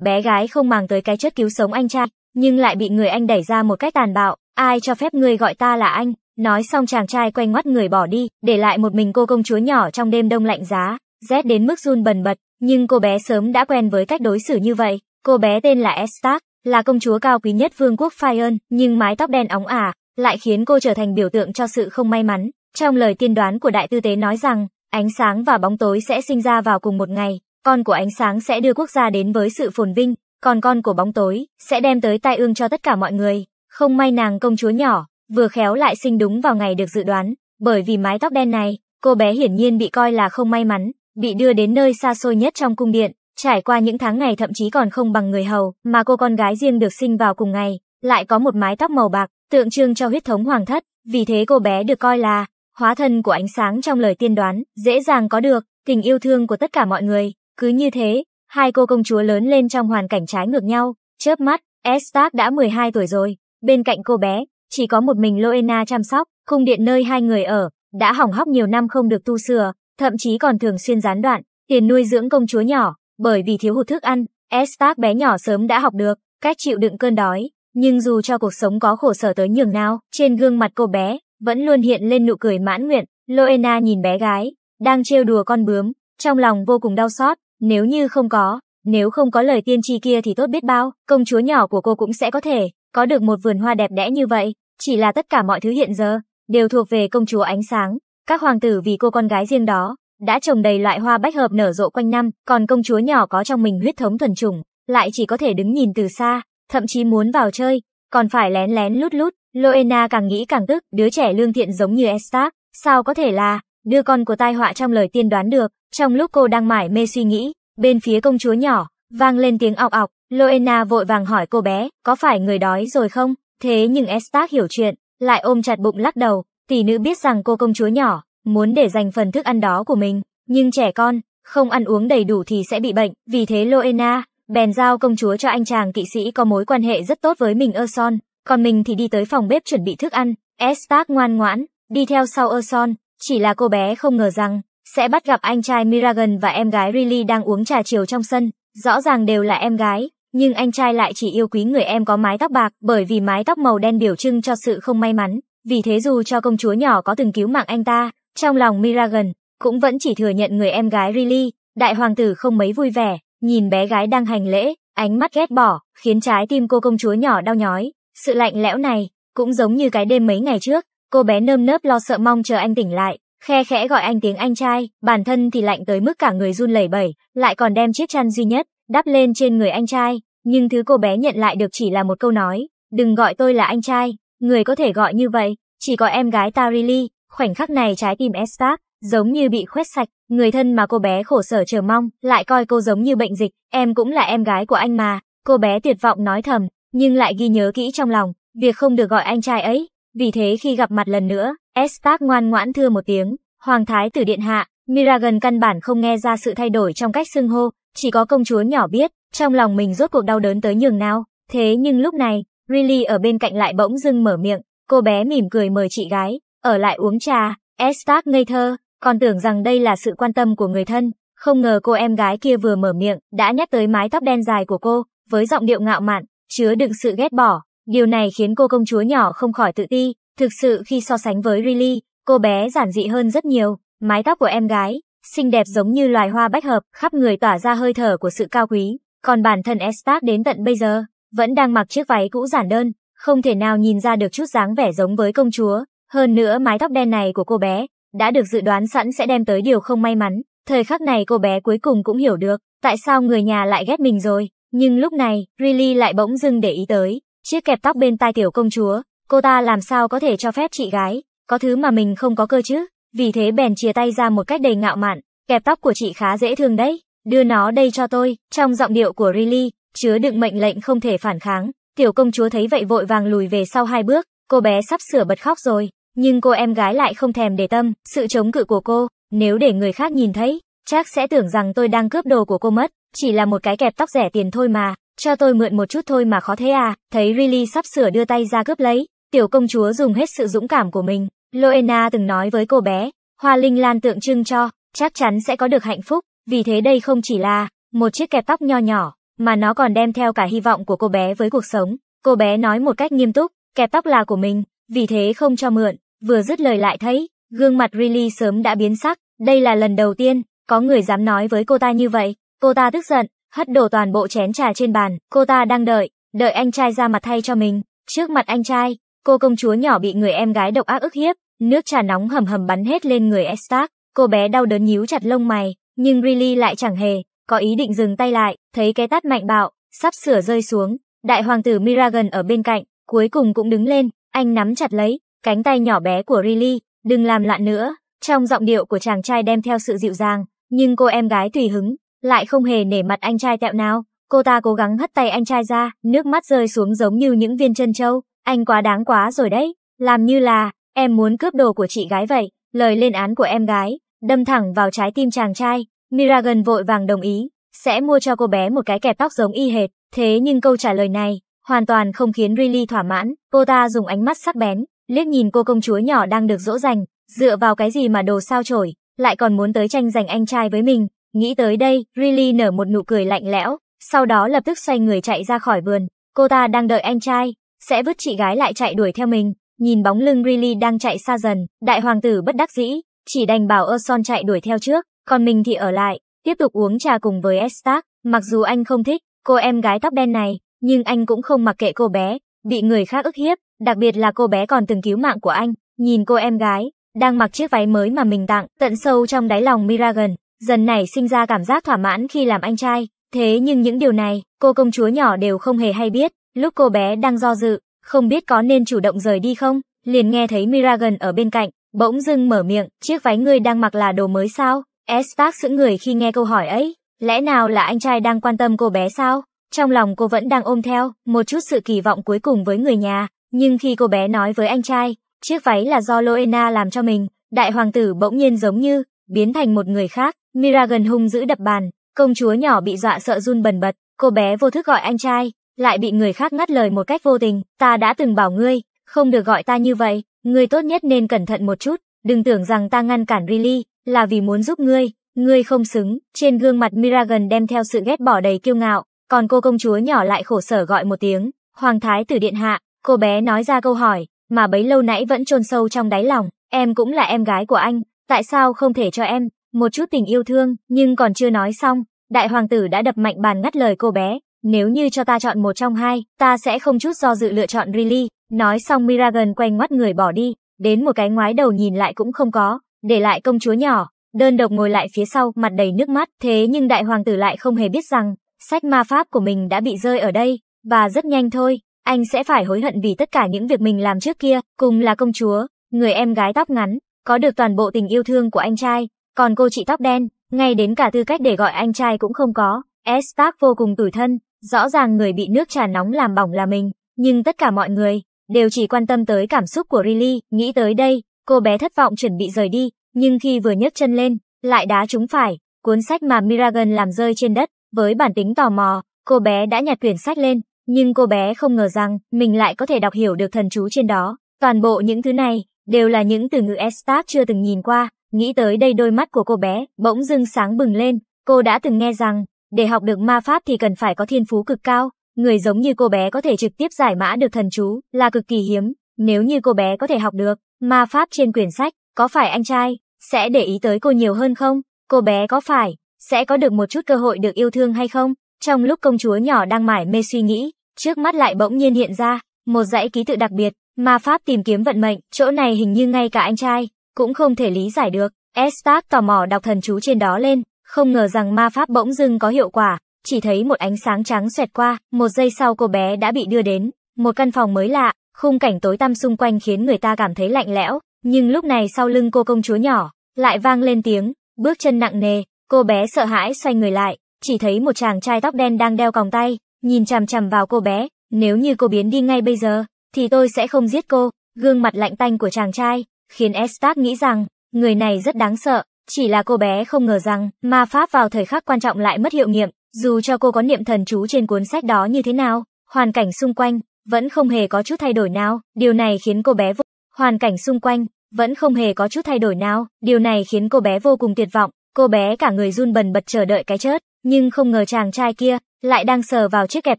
Bé gái không màng tới cái chất cứu sống anh trai, nhưng lại bị người anh đẩy ra một cách tàn bạo. Ai cho phép người gọi ta là anh? Nói xong chàng trai quay ngoắt người bỏ đi, để lại một mình cô công chúa nhỏ trong đêm đông lạnh giá, rét đến mức run bần bật, nhưng cô bé sớm đã quen với cách đối xử như vậy. Cô bé tên là Estark, là công chúa cao quý nhất vương quốc Fionn, nhưng mái tóc đen óng ả, lại khiến cô trở thành biểu tượng cho sự không may mắn. Trong lời tiên đoán của đại tư tế nói rằng, ánh sáng và bóng tối sẽ sinh ra vào cùng một ngày, con của ánh sáng sẽ đưa quốc gia đến với sự phồn vinh, còn con của bóng tối sẽ đem tới tai ương cho tất cả mọi người. Không may nàng công chúa nhỏ, vừa khéo lại sinh đúng vào ngày được dự đoán, bởi vì mái tóc đen này, cô bé hiển nhiên bị coi là không may mắn, bị đưa đến nơi xa xôi nhất trong cung điện, trải qua những tháng ngày thậm chí còn không bằng người hầu, mà cô con gái riêng được sinh vào cùng ngày, lại có một mái tóc màu bạc, tượng trưng cho huyết thống hoàng thất, vì thế cô bé được coi là hóa thân của ánh sáng trong lời tiên đoán, dễ dàng có được tình yêu thương của tất cả mọi người, cứ như thế, hai cô công chúa lớn lên trong hoàn cảnh trái ngược nhau, chớp mắt, Estat đã 12 tuổi rồi, bên cạnh cô bé, chỉ có một mình Loena chăm sóc, cung điện nơi hai người ở, đã hỏng hóc nhiều năm không được tu sửa, thậm chí còn thường xuyên gián đoạn, tiền nuôi dưỡng công chúa nhỏ, bởi vì thiếu hụt thức ăn, Estat bé nhỏ sớm đã học được, cách chịu đựng cơn đói, nhưng dù cho cuộc sống có khổ sở tới nhường nào, trên gương mặt cô bé, vẫn luôn hiện lên nụ cười mãn nguyện, Loena nhìn bé gái, đang trêu đùa con bướm, trong lòng vô cùng đau xót, nếu như không có, nếu không có lời tiên tri kia thì tốt biết bao, công chúa nhỏ của cô cũng sẽ có thể có được một vườn hoa đẹp đẽ như vậy, chỉ là tất cả mọi thứ hiện giờ đều thuộc về công chúa ánh sáng, các hoàng tử vì cô con gái riêng đó đã trồng đầy loại hoa bách hợp nở rộ quanh năm, còn công chúa nhỏ có trong mình huyết thống thuần chủng, lại chỉ có thể đứng nhìn từ xa, thậm chí muốn vào chơi, còn phải lén lén lút lút. Loena càng nghĩ càng tức, đứa trẻ lương thiện giống như Estar, sao có thể là đưa con của tai họa trong lời tiên đoán được. Trong lúc cô đang mải mê suy nghĩ, bên phía công chúa nhỏ, vang lên tiếng ọc ọc, Loena vội vàng hỏi cô bé, có phải người đói rồi không? Thế nhưng estac hiểu chuyện, lại ôm chặt bụng lắc đầu, tỷ nữ biết rằng cô công chúa nhỏ, muốn để dành phần thức ăn đó của mình, nhưng trẻ con, không ăn uống đầy đủ thì sẽ bị bệnh, vì thế Loena, bèn giao công chúa cho anh chàng kỵ sĩ có mối quan hệ rất tốt với mình Erson, còn mình thì đi tới phòng bếp chuẩn bị thức ăn, estac ngoan ngoãn, đi theo sau Erson, chỉ là cô bé không ngờ rằng, sẽ bắt gặp anh trai Miragan và em gái Riley đang uống trà chiều trong sân, rõ ràng đều là em gái, nhưng anh trai lại chỉ yêu quý người em có mái tóc bạc bởi vì mái tóc màu đen biểu trưng cho sự không may mắn, vì thế dù cho công chúa nhỏ có từng cứu mạng anh ta, trong lòng Miragan cũng vẫn chỉ thừa nhận người em gái Riley, đại hoàng tử không mấy vui vẻ, nhìn bé gái đang hành lễ, ánh mắt ghét bỏ, khiến trái tim cô công chúa nhỏ đau nhói, sự lạnh lẽo này cũng giống như cái đêm mấy ngày trước, Cô bé nơm nớp lo sợ mong chờ anh tỉnh lại, khe khẽ gọi anh tiếng anh trai, bản thân thì lạnh tới mức cả người run lẩy bẩy, lại còn đem chiếc chăn duy nhất, đắp lên trên người anh trai. Nhưng thứ cô bé nhận lại được chỉ là một câu nói, đừng gọi tôi là anh trai, người có thể gọi như vậy, chỉ có em gái Tarili. Khoảnh khắc này trái tim Estak, giống như bị khuét sạch, người thân mà cô bé khổ sở chờ mong, lại coi cô giống như bệnh dịch, em cũng là em gái của anh mà, cô bé tuyệt vọng nói thầm, nhưng lại ghi nhớ kỹ trong lòng, việc không được gọi anh trai ấy, vì thế khi gặp mặt lần nữa, Estac ngoan ngoãn thưa một tiếng, Hoàng Thái tử Điện Hạ, Miragon căn bản không nghe ra sự thay đổi trong cách xưng hô, chỉ có công chúa nhỏ biết, trong lòng mình rốt cuộc đau đớn tới nhường nào. Thế nhưng lúc này, Riley ở bên cạnh lại bỗng dưng mở miệng, cô bé mỉm cười mời chị gái, ở lại uống trà, Estac ngây thơ, còn tưởng rằng đây là sự quan tâm của người thân, không ngờ cô em gái kia vừa mở miệng, đã nhắc tới mái tóc đen dài của cô, với giọng điệu ngạo mạn, chứa đựng sự ghét bỏ, Điều này khiến cô công chúa nhỏ không khỏi tự ti, thực sự khi so sánh với Riley, cô bé giản dị hơn rất nhiều, mái tóc của em gái, xinh đẹp giống như loài hoa bách hợp, khắp người tỏa ra hơi thở của sự cao quý, còn bản thân Estac đến tận bây giờ, vẫn đang mặc chiếc váy cũ giản đơn, không thể nào nhìn ra được chút dáng vẻ giống với công chúa, hơn nữa mái tóc đen này của cô bé, đã được dự đoán sẵn sẽ đem tới điều không may mắn, thời khắc này cô bé cuối cùng cũng hiểu được, tại sao người nhà lại ghét mình rồi, nhưng lúc này, Riley lại bỗng dưng để ý tới, Chiếc kẹp tóc bên tai tiểu công chúa, cô ta làm sao có thể cho phép chị gái, có thứ mà mình không có cơ chứ, vì thế bèn chia tay ra một cách đầy ngạo mạn, kẹp tóc của chị khá dễ thương đấy, đưa nó đây cho tôi, trong giọng điệu của Riley, chứa đựng mệnh lệnh không thể phản kháng, tiểu công chúa thấy vậy vội vàng lùi về sau hai bước, cô bé sắp sửa bật khóc rồi, nhưng cô em gái lại không thèm để tâm, sự chống cự của cô, nếu để người khác nhìn thấy, chắc sẽ tưởng rằng tôi đang cướp đồ của cô mất, chỉ là một cái kẹp tóc rẻ tiền thôi mà, cho tôi mượn một chút thôi mà khó thế à, thấy Riley sắp sửa đưa tay ra cướp lấy, tiểu công chúa dùng hết sự dũng cảm của mình. Loena từng nói với cô bé, hoa linh lan tượng trưng cho, chắc chắn sẽ có được hạnh phúc, vì thế đây không chỉ là một chiếc kẹp tóc nho nhỏ, mà nó còn đem theo cả hy vọng của cô bé với cuộc sống. Cô bé nói một cách nghiêm túc, kẹp tóc là của mình, vì thế không cho mượn, vừa dứt lời lại thấy, gương mặt Riley sớm đã biến sắc, đây là lần đầu tiên, có người dám nói với cô ta như vậy, cô ta tức giận, hất đổ toàn bộ chén trà trên bàn, cô ta đang đợi, đợi anh trai ra mặt thay cho mình. Trước mặt anh trai, cô công chúa nhỏ bị người em gái độc ác ức hiếp, nước trà nóng hầm hầm bắn hết lên người Estak, cô bé đau đớn nhíu chặt lông mày, nhưng Riley lại chẳng hề có ý định dừng tay lại, thấy cái tát mạnh bạo sắp sửa rơi xuống, đại hoàng tử Miragan ở bên cạnh, cuối cùng cũng đứng lên, anh nắm chặt lấy cánh tay nhỏ bé của Riley, đừng làm loạn nữa. Trong giọng điệu của chàng trai đem theo sự dịu dàng, nhưng cô em gái tùy hứng, lại không hề nể mặt anh trai tẹo nào. Cô ta cố gắng hất tay anh trai ra, nước mắt rơi xuống giống như những viên chân châu. Anh quá đáng quá rồi đấy, làm như là, em muốn cướp đồ của chị gái vậy, lời lên án của em gái, đâm thẳng vào trái tim chàng trai. Miragan vội vàng đồng ý, sẽ mua cho cô bé một cái kẹp tóc giống y hệt, thế nhưng câu trả lời này, hoàn toàn không khiến Riley thỏa mãn, cô ta dùng ánh mắt sắc bén, liếc nhìn cô công chúa nhỏ đang được dỗ dành, dựa vào cái gì mà đồ sao chổi, lại còn muốn tới tranh giành anh trai với mình, Nghĩ tới đây, Riley nở một nụ cười lạnh lẽo, sau đó lập tức xoay người chạy ra khỏi vườn. Cô ta đang đợi anh trai, sẽ vứt chị gái lại chạy đuổi theo mình. Nhìn bóng lưng Riley đang chạy xa dần, đại hoàng tử bất đắc dĩ, chỉ đành bảo Orson chạy đuổi theo trước, còn mình thì ở lại, tiếp tục uống trà cùng với Estac. Mặc dù anh không thích cô em gái tóc đen này, nhưng anh cũng không mặc kệ cô bé, bị người khác ức hiếp, đặc biệt là cô bé còn từng cứu mạng của anh. Nhìn cô em gái, đang mặc chiếc váy mới mà mình tặng, tận sâu trong đáy lòng Miragan, Dần này sinh ra cảm giác thỏa mãn khi làm anh trai, thế nhưng những điều này, cô công chúa nhỏ đều không hề hay biết, lúc cô bé đang do dự, không biết có nên chủ động rời đi không, liền nghe thấy Miragan ở bên cạnh, bỗng dưng mở miệng, chiếc váy ngươi đang mặc là đồ mới sao? Estak sững người khi nghe câu hỏi ấy, lẽ nào là anh trai đang quan tâm cô bé sao? Trong lòng cô vẫn đang ôm theo một chút sự kỳ vọng cuối cùng với người nhà, nhưng khi cô bé nói với anh trai, chiếc váy là do Loena làm cho mình, đại hoàng tử bỗng nhiên giống như biến thành một người khác, Miragon hung giữ đập bàn, công chúa nhỏ bị dọa sợ run bần bật, cô bé vô thức gọi anh trai, lại bị người khác ngắt lời một cách vô tình, ta đã từng bảo ngươi, không được gọi ta như vậy, ngươi tốt nhất nên cẩn thận một chút, đừng tưởng rằng ta ngăn cản Riley, là vì muốn giúp ngươi, ngươi không xứng, trên gương mặt Miragon đem theo sự ghét bỏ đầy kiêu ngạo, còn cô công chúa nhỏ lại khổ sở gọi một tiếng, hoàng thái tử điện hạ, cô bé nói ra câu hỏi, mà bấy lâu nãy vẫn chôn sâu trong đáy lòng, em cũng là em gái của anh, tại sao không thể cho em, một chút tình yêu thương, nhưng còn chưa nói xong, đại hoàng tử đã đập mạnh bàn ngắt lời cô bé, nếu như cho ta chọn một trong hai, ta sẽ không chút do dự lựa chọn Riley, nói xong Miragon quay ngoắt người bỏ đi, đến một cái ngoái đầu nhìn lại cũng không có, để lại công chúa nhỏ, đơn độc ngồi lại phía sau mặt đầy nước mắt, thế nhưng đại hoàng tử lại không hề biết rằng, sách ma pháp của mình đã bị rơi ở đây, và rất nhanh thôi, anh sẽ phải hối hận vì tất cả những việc mình làm trước kia, cùng là công chúa, người em gái tóc ngắn, có được toàn bộ tình yêu thương của anh trai, còn cô chị tóc đen, ngay đến cả tư cách để gọi anh trai cũng không có. Stark vô cùng tủi thân, rõ ràng người bị nước trà nóng làm bỏng là mình, nhưng tất cả mọi người đều chỉ quan tâm tới cảm xúc của Riley, nghĩ tới đây, cô bé thất vọng chuẩn bị rời đi, nhưng khi vừa nhấc chân lên, lại đá trúng phải cuốn sách mà Miragan làm rơi trên đất, với bản tính tò mò, cô bé đã nhặt quyển sách lên, nhưng cô bé không ngờ rằng mình lại có thể đọc hiểu được thần chú trên đó. Toàn bộ những thứ này đều là những từ ngữ Estat chưa từng nhìn qua, Nghĩ tới đây đôi mắt của cô bé bỗng dưng sáng bừng lên, cô đã từng nghe rằng, để học được ma pháp thì cần phải có thiên phú cực cao, người giống như cô bé có thể trực tiếp giải mã được thần chú là cực kỳ hiếm, nếu như cô bé có thể học được ma pháp trên quyển sách, có phải anh trai sẽ để ý tới cô nhiều hơn không? Cô bé có phải sẽ có được một chút cơ hội được yêu thương hay không? Trong lúc công chúa nhỏ đang mải mê suy nghĩ, trước mắt lại bỗng nhiên hiện ra một dãy ký tự đặc biệt, ma pháp tìm kiếm vận mệnh, chỗ này hình như ngay cả anh trai cũng không thể lý giải được. Estac tò mò đọc thần chú trên đó lên, không ngờ rằng ma pháp bỗng dưng có hiệu quả, chỉ thấy một ánh sáng trắng xoẹt qua, một giây sau cô bé đã bị đưa đến một căn phòng mới lạ, khung cảnh tối tăm xung quanh khiến người ta cảm thấy lạnh lẽo, nhưng lúc này sau lưng cô công chúa nhỏ lại vang lên tiếng bước chân nặng nề, cô bé sợ hãi xoay người lại, chỉ thấy một chàng trai tóc đen đang đeo còng tay, nhìn chằm chằm vào cô bé, nếu như cô biến đi ngay bây giờ thì tôi sẽ không giết cô. Gương mặt lạnh tanh của chàng trai khiến Estak nghĩ rằng người này rất đáng sợ. Chỉ là cô bé không ngờ rằng ma pháp vào thời khắc quan trọng lại mất hiệu nghiệm, dù cho cô có niệm thần chú trên cuốn sách đó như thế nào, hoàn cảnh xung quanh vẫn không hề có chút thay đổi nào, điều này khiến cô bé vô... Hoàn cảnh xung quanh vẫn không hề có chút thay đổi nào, điều này khiến cô bé vô cùng tuyệt vọng, cô bé cả người run bần bật chờ đợi cái chết, nhưng không ngờ chàng trai kia lại đang sờ vào chiếc kẹp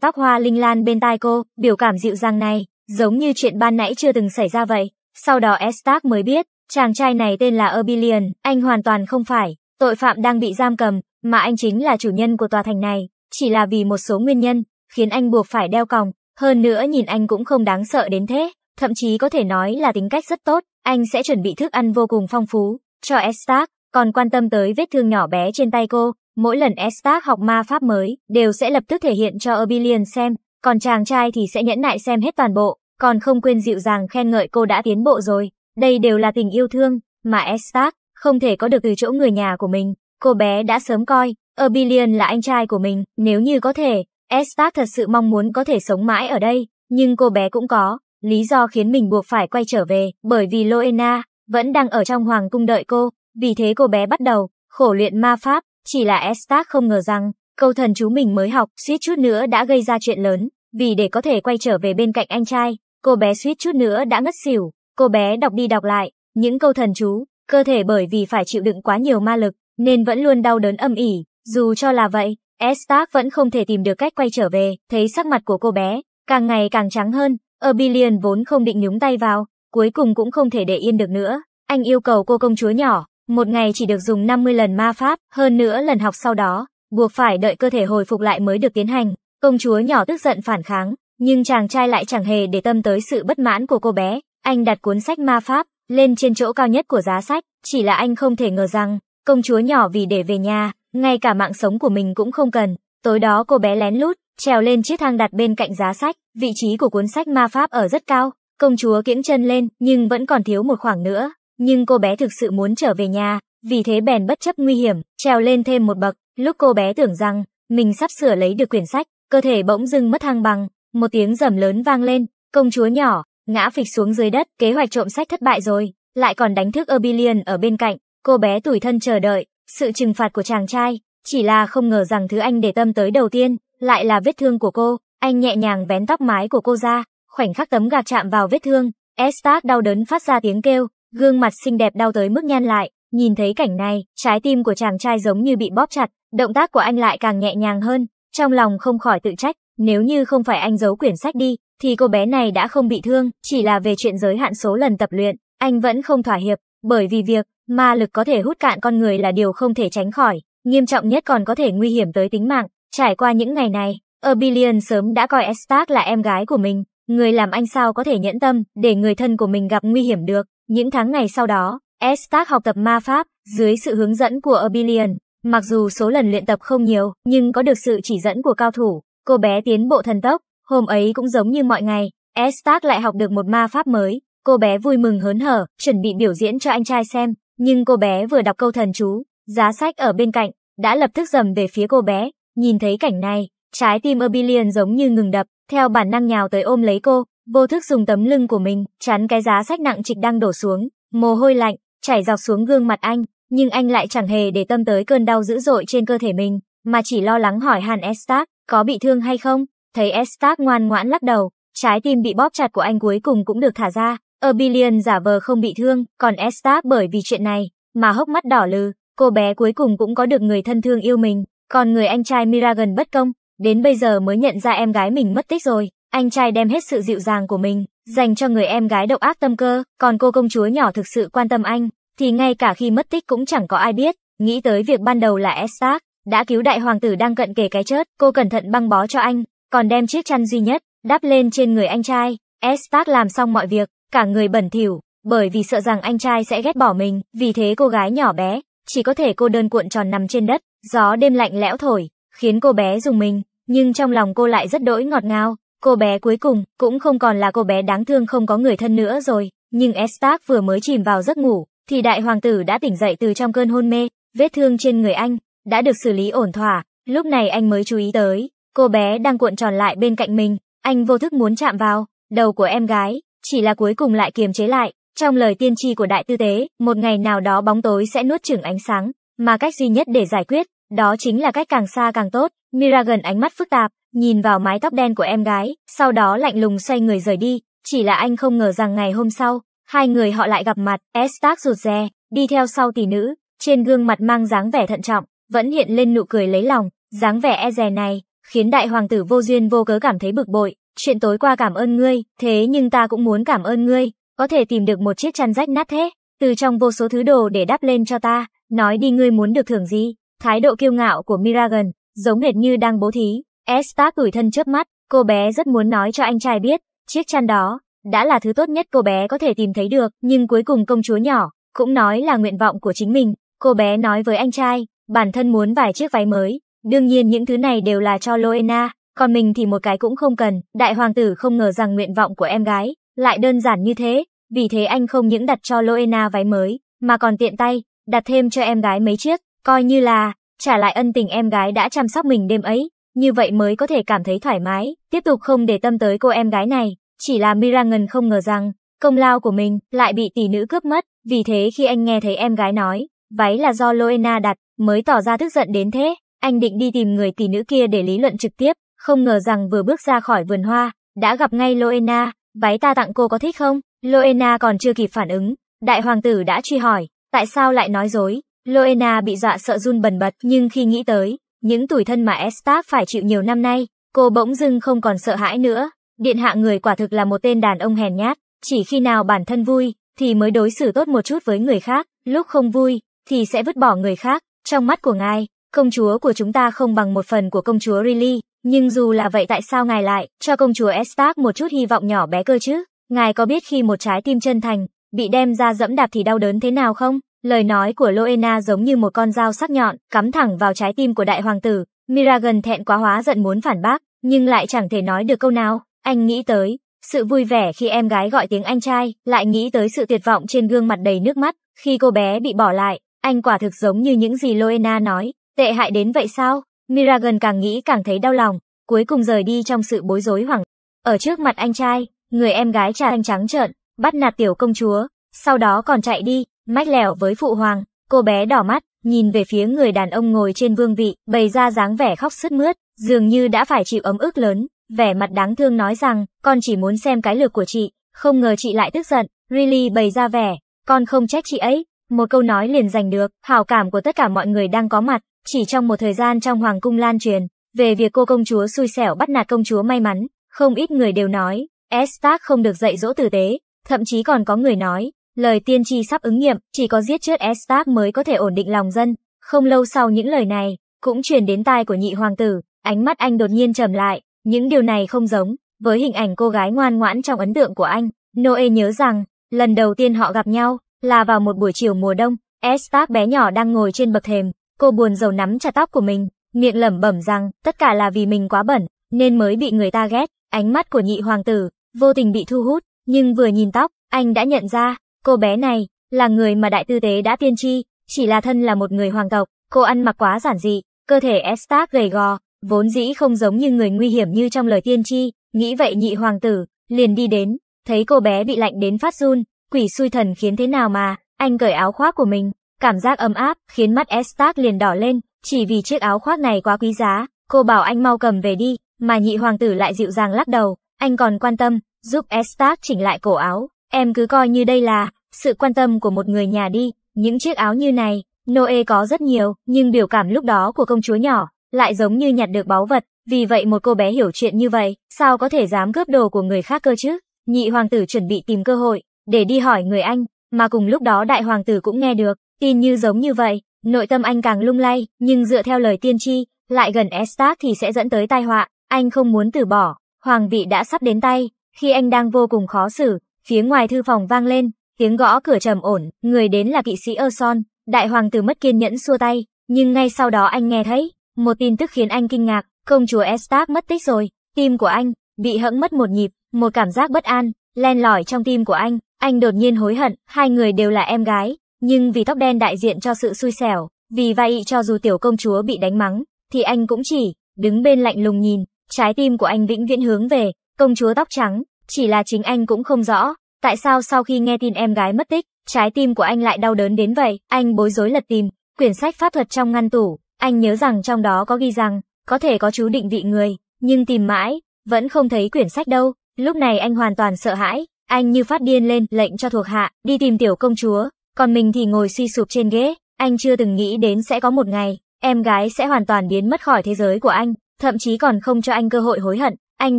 tóc hoa linh lan bên tai cô, biểu cảm dịu dàng này, giống như chuyện ban nãy chưa từng xảy ra vậy. Sau đó Estac mới biết, chàng trai này tên là Erbilion, anh hoàn toàn không phải, tội phạm đang bị giam cầm, mà anh chính là chủ nhân của tòa thành này, chỉ là vì một số nguyên nhân, khiến anh buộc phải đeo còng, hơn nữa nhìn anh cũng không đáng sợ đến thế, thậm chí có thể nói là tính cách rất tốt, anh sẽ chuẩn bị thức ăn vô cùng phong phú, cho Estac, còn quan tâm tới vết thương nhỏ bé trên tay cô, mỗi lần Estac học ma pháp mới, đều sẽ lập tức thể hiện cho Erbilion xem, còn chàng trai thì sẽ nhẫn nại xem hết toàn bộ còn không quên dịu dàng khen ngợi cô đã tiến bộ rồi. Đây đều là tình yêu thương mà Estac không thể có được từ chỗ người nhà của mình. Cô bé đã sớm coi, Erbilian là anh trai của mình, nếu như có thể, Estac thật sự mong muốn có thể sống mãi ở đây, nhưng cô bé cũng có lý do khiến mình buộc phải quay trở về, bởi vì Loena vẫn đang ở trong hoàng cung đợi cô, vì thế cô bé bắt đầu khổ luyện ma pháp, chỉ là Estac không ngờ rằng, câu thần chú mình mới học suýt chút nữa đã gây ra chuyện lớn, vì để có thể quay trở về bên cạnh anh trai, cô bé suýt chút nữa đã ngất xỉu, cô bé đọc đi đọc lại, những câu thần chú, cơ thể bởi vì phải chịu đựng quá nhiều ma lực, nên vẫn luôn đau đớn âm ỉ, dù cho là vậy, Estak vẫn không thể tìm được cách quay trở về, thấy sắc mặt của cô bé, càng ngày càng trắng hơn, Erbilion vốn không định nhúng tay vào, cuối cùng cũng không thể để yên được nữa, anh yêu cầu cô công chúa nhỏ, một ngày chỉ được dùng 50 lần ma pháp, hơn nữa lần học sau đó, buộc phải đợi cơ thể hồi phục lại mới được tiến hành, công chúa nhỏ tức giận phản kháng, nhưng chàng trai lại chẳng hề để tâm tới sự bất mãn của cô bé, anh đặt cuốn sách ma pháp lên trên chỗ cao nhất của giá sách, chỉ là anh không thể ngờ rằng, công chúa nhỏ vì để về nhà, ngay cả mạng sống của mình cũng không cần. Tối đó cô bé lén lút, trèo lên chiếc thang đặt bên cạnh giá sách, vị trí của cuốn sách ma pháp ở rất cao, công chúa kiễng chân lên, nhưng vẫn còn thiếu một khoảng nữa, nhưng cô bé thực sự muốn trở về nhà, vì thế bèn bất chấp nguy hiểm, trèo lên thêm một bậc, lúc cô bé tưởng rằng, mình sắp sửa lấy được quyển sách, cơ thể bỗng dưng mất thăng bằng, một tiếng rầm lớn vang lên, công chúa nhỏ, ngã phịch xuống dưới đất, kế hoạch trộm sách thất bại rồi, lại còn đánh thức Erbilion ở bên cạnh, cô bé tủi thân chờ đợi, sự trừng phạt của chàng trai, chỉ là không ngờ rằng thứ anh để tâm tới đầu tiên, lại là vết thương của cô, anh nhẹ nhàng vén tóc mái của cô ra, khoảnh khắc tấm gạc chạm vào vết thương, Estac đau đớn phát ra tiếng kêu, gương mặt xinh đẹp đau tới mức nhăn lại, nhìn thấy cảnh này, trái tim của chàng trai giống như bị bóp chặt, động tác của anh lại càng nhẹ nhàng hơn, trong lòng không khỏi tự trách, nếu như không phải anh giấu quyển sách đi, thì cô bé này đã không bị thương, chỉ là về chuyện giới hạn số lần tập luyện, anh vẫn không thỏa hiệp, bởi vì việc ma lực có thể hút cạn con người là điều không thể tránh khỏi, nghiêm trọng nhất còn có thể nguy hiểm tới tính mạng. Trải qua những ngày này, Erbilion sớm đã coi Estac là em gái của mình, người làm anh sao có thể nhẫn tâm để người thân của mình gặp nguy hiểm được. Những tháng ngày sau đó, Estac học tập ma pháp dưới sự hướng dẫn của Erbilion. Mặc dù số lần luyện tập không nhiều, nhưng có được sự chỉ dẫn của cao thủ, Cô bé tiến bộ thần tốc, hôm ấy cũng giống như mọi ngày, Estac lại học được một ma pháp mới. Cô bé vui mừng hớn hở, chuẩn bị biểu diễn cho anh trai xem, nhưng cô bé vừa đọc câu thần chú, giá sách ở bên cạnh, đã lập tức dầm về phía cô bé. Nhìn thấy cảnh này, trái tim Erbilion giống như ngừng đập, theo bản năng nhào tới ôm lấy cô, vô thức dùng tấm lưng của mình, chắn cái giá sách nặng trịch đang đổ xuống, mồ hôi lạnh, chảy dọc xuống gương mặt anh, nhưng anh lại chẳng hề để tâm tới cơn đau dữ dội trên cơ thể mình, mà chỉ lo lắng hỏi Hàn Estac có bị thương hay không? Thấy Estac ngoan ngoãn lắc đầu, trái tim bị bóp chặt của anh cuối cùng cũng được thả ra. Oblivion giả vờ không bị thương, còn Estac bởi vì chuyện này mà hốc mắt đỏ lừ, cô bé cuối cùng cũng có được người thân thương yêu mình, còn người anh trai Miragon bất công, đến bây giờ mới nhận ra em gái mình mất tích rồi. Anh trai đem hết sự dịu dàng của mình dành cho người em gái độc ác tâm cơ, còn cô công chúa nhỏ thực sự quan tâm anh, thì ngay cả khi mất tích cũng chẳng có ai biết. Nghĩ tới việc ban đầu là Estac đã cứu đại hoàng tử đang cận kề cái chết, cô cẩn thận băng bó cho anh, còn đem chiếc chăn duy nhất, đắp lên trên người anh trai. Estac làm xong mọi việc, cả người bẩn thỉu, bởi vì sợ rằng anh trai sẽ ghét bỏ mình, vì thế cô gái nhỏ bé, chỉ có thể cô đơn cuộn tròn nằm trên đất, gió đêm lạnh lẽo thổi, khiến cô bé dùng mình, nhưng trong lòng cô lại rất đỗi ngọt ngào, cô bé cuối cùng cũng không còn là cô bé đáng thương không có người thân nữa rồi, nhưng Estac vừa mới chìm vào giấc ngủ, thì đại hoàng tử đã tỉnh dậy từ trong cơn hôn mê, vết thương trên người anh đã được xử lý ổn thỏa, lúc này anh mới chú ý tới, cô bé đang cuộn tròn lại bên cạnh mình, anh vô thức muốn chạm vào đầu của em gái, chỉ là cuối cùng lại kiềm chế lại, trong lời tiên tri của đại tư tế, một ngày nào đó bóng tối sẽ nuốt chửng ánh sáng, mà cách duy nhất để giải quyết, đó chính là cách càng xa càng tốt. Mira gần ánh mắt phức tạp, nhìn vào mái tóc đen của em gái, sau đó lạnh lùng xoay người rời đi, chỉ là anh không ngờ rằng ngày hôm sau, hai người họ lại gặp mặt, Estak rụt rè, đi theo sau tỷ nữ, trên gương mặt mang dáng vẻ thận trọng, vẫn hiện lên nụ cười lấy lòng, dáng vẻ e dè này, khiến đại hoàng tử vô duyên vô cớ cảm thấy bực bội. Chuyện tối qua cảm ơn ngươi, thế nhưng ta cũng muốn cảm ơn ngươi, có thể tìm được một chiếc chăn rách nát thế, từ trong vô số thứ đồ để đắp lên cho ta, nói đi ngươi muốn được thưởng gì. Thái độ kiêu ngạo của Miragon, giống hệt như đang bố thí. Estat cười thân chớp mắt, cô bé rất muốn nói cho anh trai biết, chiếc chăn đó, đã là thứ tốt nhất cô bé có thể tìm thấy được, nhưng cuối cùng công chúa nhỏ, cũng nói là nguyện vọng của chính mình. Cô bé nói với anh trai, bản thân muốn vài chiếc váy mới, đương nhiên những thứ này đều là cho Loena, còn mình thì một cái cũng không cần. Đại hoàng tử không ngờ rằng nguyện vọng của em gái lại đơn giản như thế, vì thế anh không những đặt cho Loena váy mới, mà còn tiện tay, đặt thêm cho em gái mấy chiếc, coi như là trả lại ân tình em gái đã chăm sóc mình đêm ấy, như vậy mới có thể cảm thấy thoải mái, tiếp tục không để tâm tới cô em gái này, chỉ là Mirangen không ngờ rằng công lao của mình lại bị tỷ nữ cướp mất, vì thế khi anh nghe thấy em gái nói, váy là do Loena đặt, mới tỏ ra tức giận đến thế, anh định đi tìm người kỳ nữ kia để lý luận trực tiếp, không ngờ rằng vừa bước ra khỏi vườn hoa, đã gặp ngay Loena, váy ta tặng cô có thích không? Loena còn chưa kịp phản ứng, đại hoàng tử đã truy hỏi, tại sao lại nói dối? Loena bị dọa sợ run bần bật, nhưng khi nghĩ tới, những tủi thân mà Estat phải chịu nhiều năm nay, cô bỗng dưng không còn sợ hãi nữa. Điện hạ người quả thực là một tên đàn ông hèn nhát, chỉ khi nào bản thân vui, thì mới đối xử tốt một chút với người khác, lúc không vui, thì sẽ vứt bỏ người khác. Trong mắt của ngài, công chúa của chúng ta không bằng một phần của công chúa Riley, nhưng dù là vậy tại sao ngài lại cho công chúa Estark một chút hy vọng nhỏ bé cơ chứ? Ngài có biết khi một trái tim chân thành bị đem ra dẫm đạp thì đau đớn thế nào không? Lời nói của Loena giống như một con dao sắc nhọn, cắm thẳng vào trái tim của đại hoàng tử. Miragan thẹn quá hóa giận muốn phản bác, nhưng lại chẳng thể nói được câu nào. Anh nghĩ tới sự vui vẻ khi em gái gọi tiếng anh trai, lại nghĩ tới sự tuyệt vọng trên gương mặt đầy nước mắt khi cô bé bị bỏ lại, anh quả thực giống như những gì Loena nói, tệ hại đến vậy sao? Miragan càng nghĩ càng thấy đau lòng, cuối cùng rời đi trong sự bối rối hoảng. Ở trước mặt anh trai, người em gái trà thanh trắng trợn, bắt nạt tiểu công chúa, sau đó còn chạy đi, mách lẻo với phụ hoàng, cô bé đỏ mắt, nhìn về phía người đàn ông ngồi trên vương vị, bày ra dáng vẻ khóc sứt mướt, dường như đã phải chịu ấm ức lớn, vẻ mặt đáng thương nói rằng, con chỉ muốn xem cái lược của chị, không ngờ chị lại tức giận, Riley bày ra vẻ, con không trách chị ấy, một câu nói liền giành được hảo cảm của tất cả mọi người đang có mặt, chỉ trong một thời gian trong hoàng cung lan truyền, về việc cô công chúa xui xẻo bắt nạt công chúa may mắn, không ít người đều nói, Estac không được dạy dỗ tử tế, thậm chí còn có người nói, lời tiên tri sắp ứng nghiệm, chỉ có giết chết Estac mới có thể ổn định lòng dân. Không lâu sau những lời này, cũng truyền đến tai của nhị hoàng tử, ánh mắt anh đột nhiên trầm lại, những điều này không giống với hình ảnh cô gái ngoan ngoãn trong ấn tượng của anh. Noe nhớ rằng, lần đầu tiên họ gặp nhau, là vào một buổi chiều mùa đông, Estat bé nhỏ đang ngồi trên bậc thềm, cô buồn rầu nắm chặt tóc của mình, miệng lẩm bẩm rằng tất cả là vì mình quá bẩn, nên mới bị người ta ghét. Ánh mắt của nhị hoàng tử, vô tình bị thu hút, nhưng vừa nhìn tóc, anh đã nhận ra, cô bé này, là người mà đại tư tế đã tiên tri, chỉ là thân là một người hoàng tộc, cô ăn mặc quá giản dị, cơ thể Estat gầy gò, vốn dĩ không giống như người nguy hiểm như trong lời tiên tri, nghĩ vậy nhị hoàng tử, liền đi đến, thấy cô bé bị lạnh đến phát run, Quỷ xui thần khiến thế nào mà, anh cởi áo khoác của mình, cảm giác ấm áp khiến mắt Estac liền đỏ lên, chỉ vì chiếc áo khoác này quá quý giá, cô bảo anh mau cầm về đi, mà nhị hoàng tử lại dịu dàng lắc đầu, anh còn quan tâm, giúp Estac chỉnh lại cổ áo, em cứ coi như đây là sự quan tâm của một người nhà đi, những chiếc áo như này, Noe có rất nhiều, nhưng biểu cảm lúc đó của công chúa nhỏ lại giống như nhặt được báu vật, vì vậy một cô bé hiểu chuyện như vậy, sao có thể dám cướp đồ của người khác cơ chứ? Nhị hoàng tử chuẩn bị tìm cơ hội, để đi hỏi người anh, mà cùng lúc đó đại hoàng tử cũng nghe được, tin như giống như vậy, nội tâm anh càng lung lay, nhưng dựa theo lời tiên tri, lại gần Estat thì sẽ dẫn tới tai họa, anh không muốn từ bỏ, hoàng vị đã sắp đến tay, khi anh đang vô cùng khó xử, phía ngoài thư phòng vang lên, tiếng gõ cửa trầm ổn, người đến là kỵ sĩ Erson, đại hoàng tử mất kiên nhẫn xua tay, nhưng ngay sau đó anh nghe thấy, một tin tức khiến anh kinh ngạc, công chúa Estat mất tích rồi, tim của anh, bị hẫng mất một nhịp, một cảm giác bất an, len lỏi trong tim của anh, anh đột nhiên hối hận, hai người đều là em gái, nhưng vì tóc đen đại diện cho sự xui xẻo, vì vậy cho dù tiểu công chúa bị đánh mắng, thì anh cũng chỉ đứng bên lạnh lùng nhìn, trái tim của anh vĩnh viễn hướng về công chúa tóc trắng, chỉ là chính anh cũng không rõ, tại sao sau khi nghe tin em gái mất tích, trái tim của anh lại đau đớn đến vậy, anh bối rối lật tìm quyển sách pháp thuật trong ngăn tủ, anh nhớ rằng trong đó có ghi rằng có thể có chú định vị người, nhưng tìm mãi vẫn không thấy quyển sách đâu, lúc này anh hoàn toàn sợ hãi, anh như phát điên lên, lệnh cho thuộc hạ, đi tìm tiểu công chúa, còn mình thì ngồi suy sụp trên ghế, anh chưa từng nghĩ đến sẽ có một ngày, em gái sẽ hoàn toàn biến mất khỏi thế giới của anh, thậm chí còn không cho anh cơ hội hối hận, anh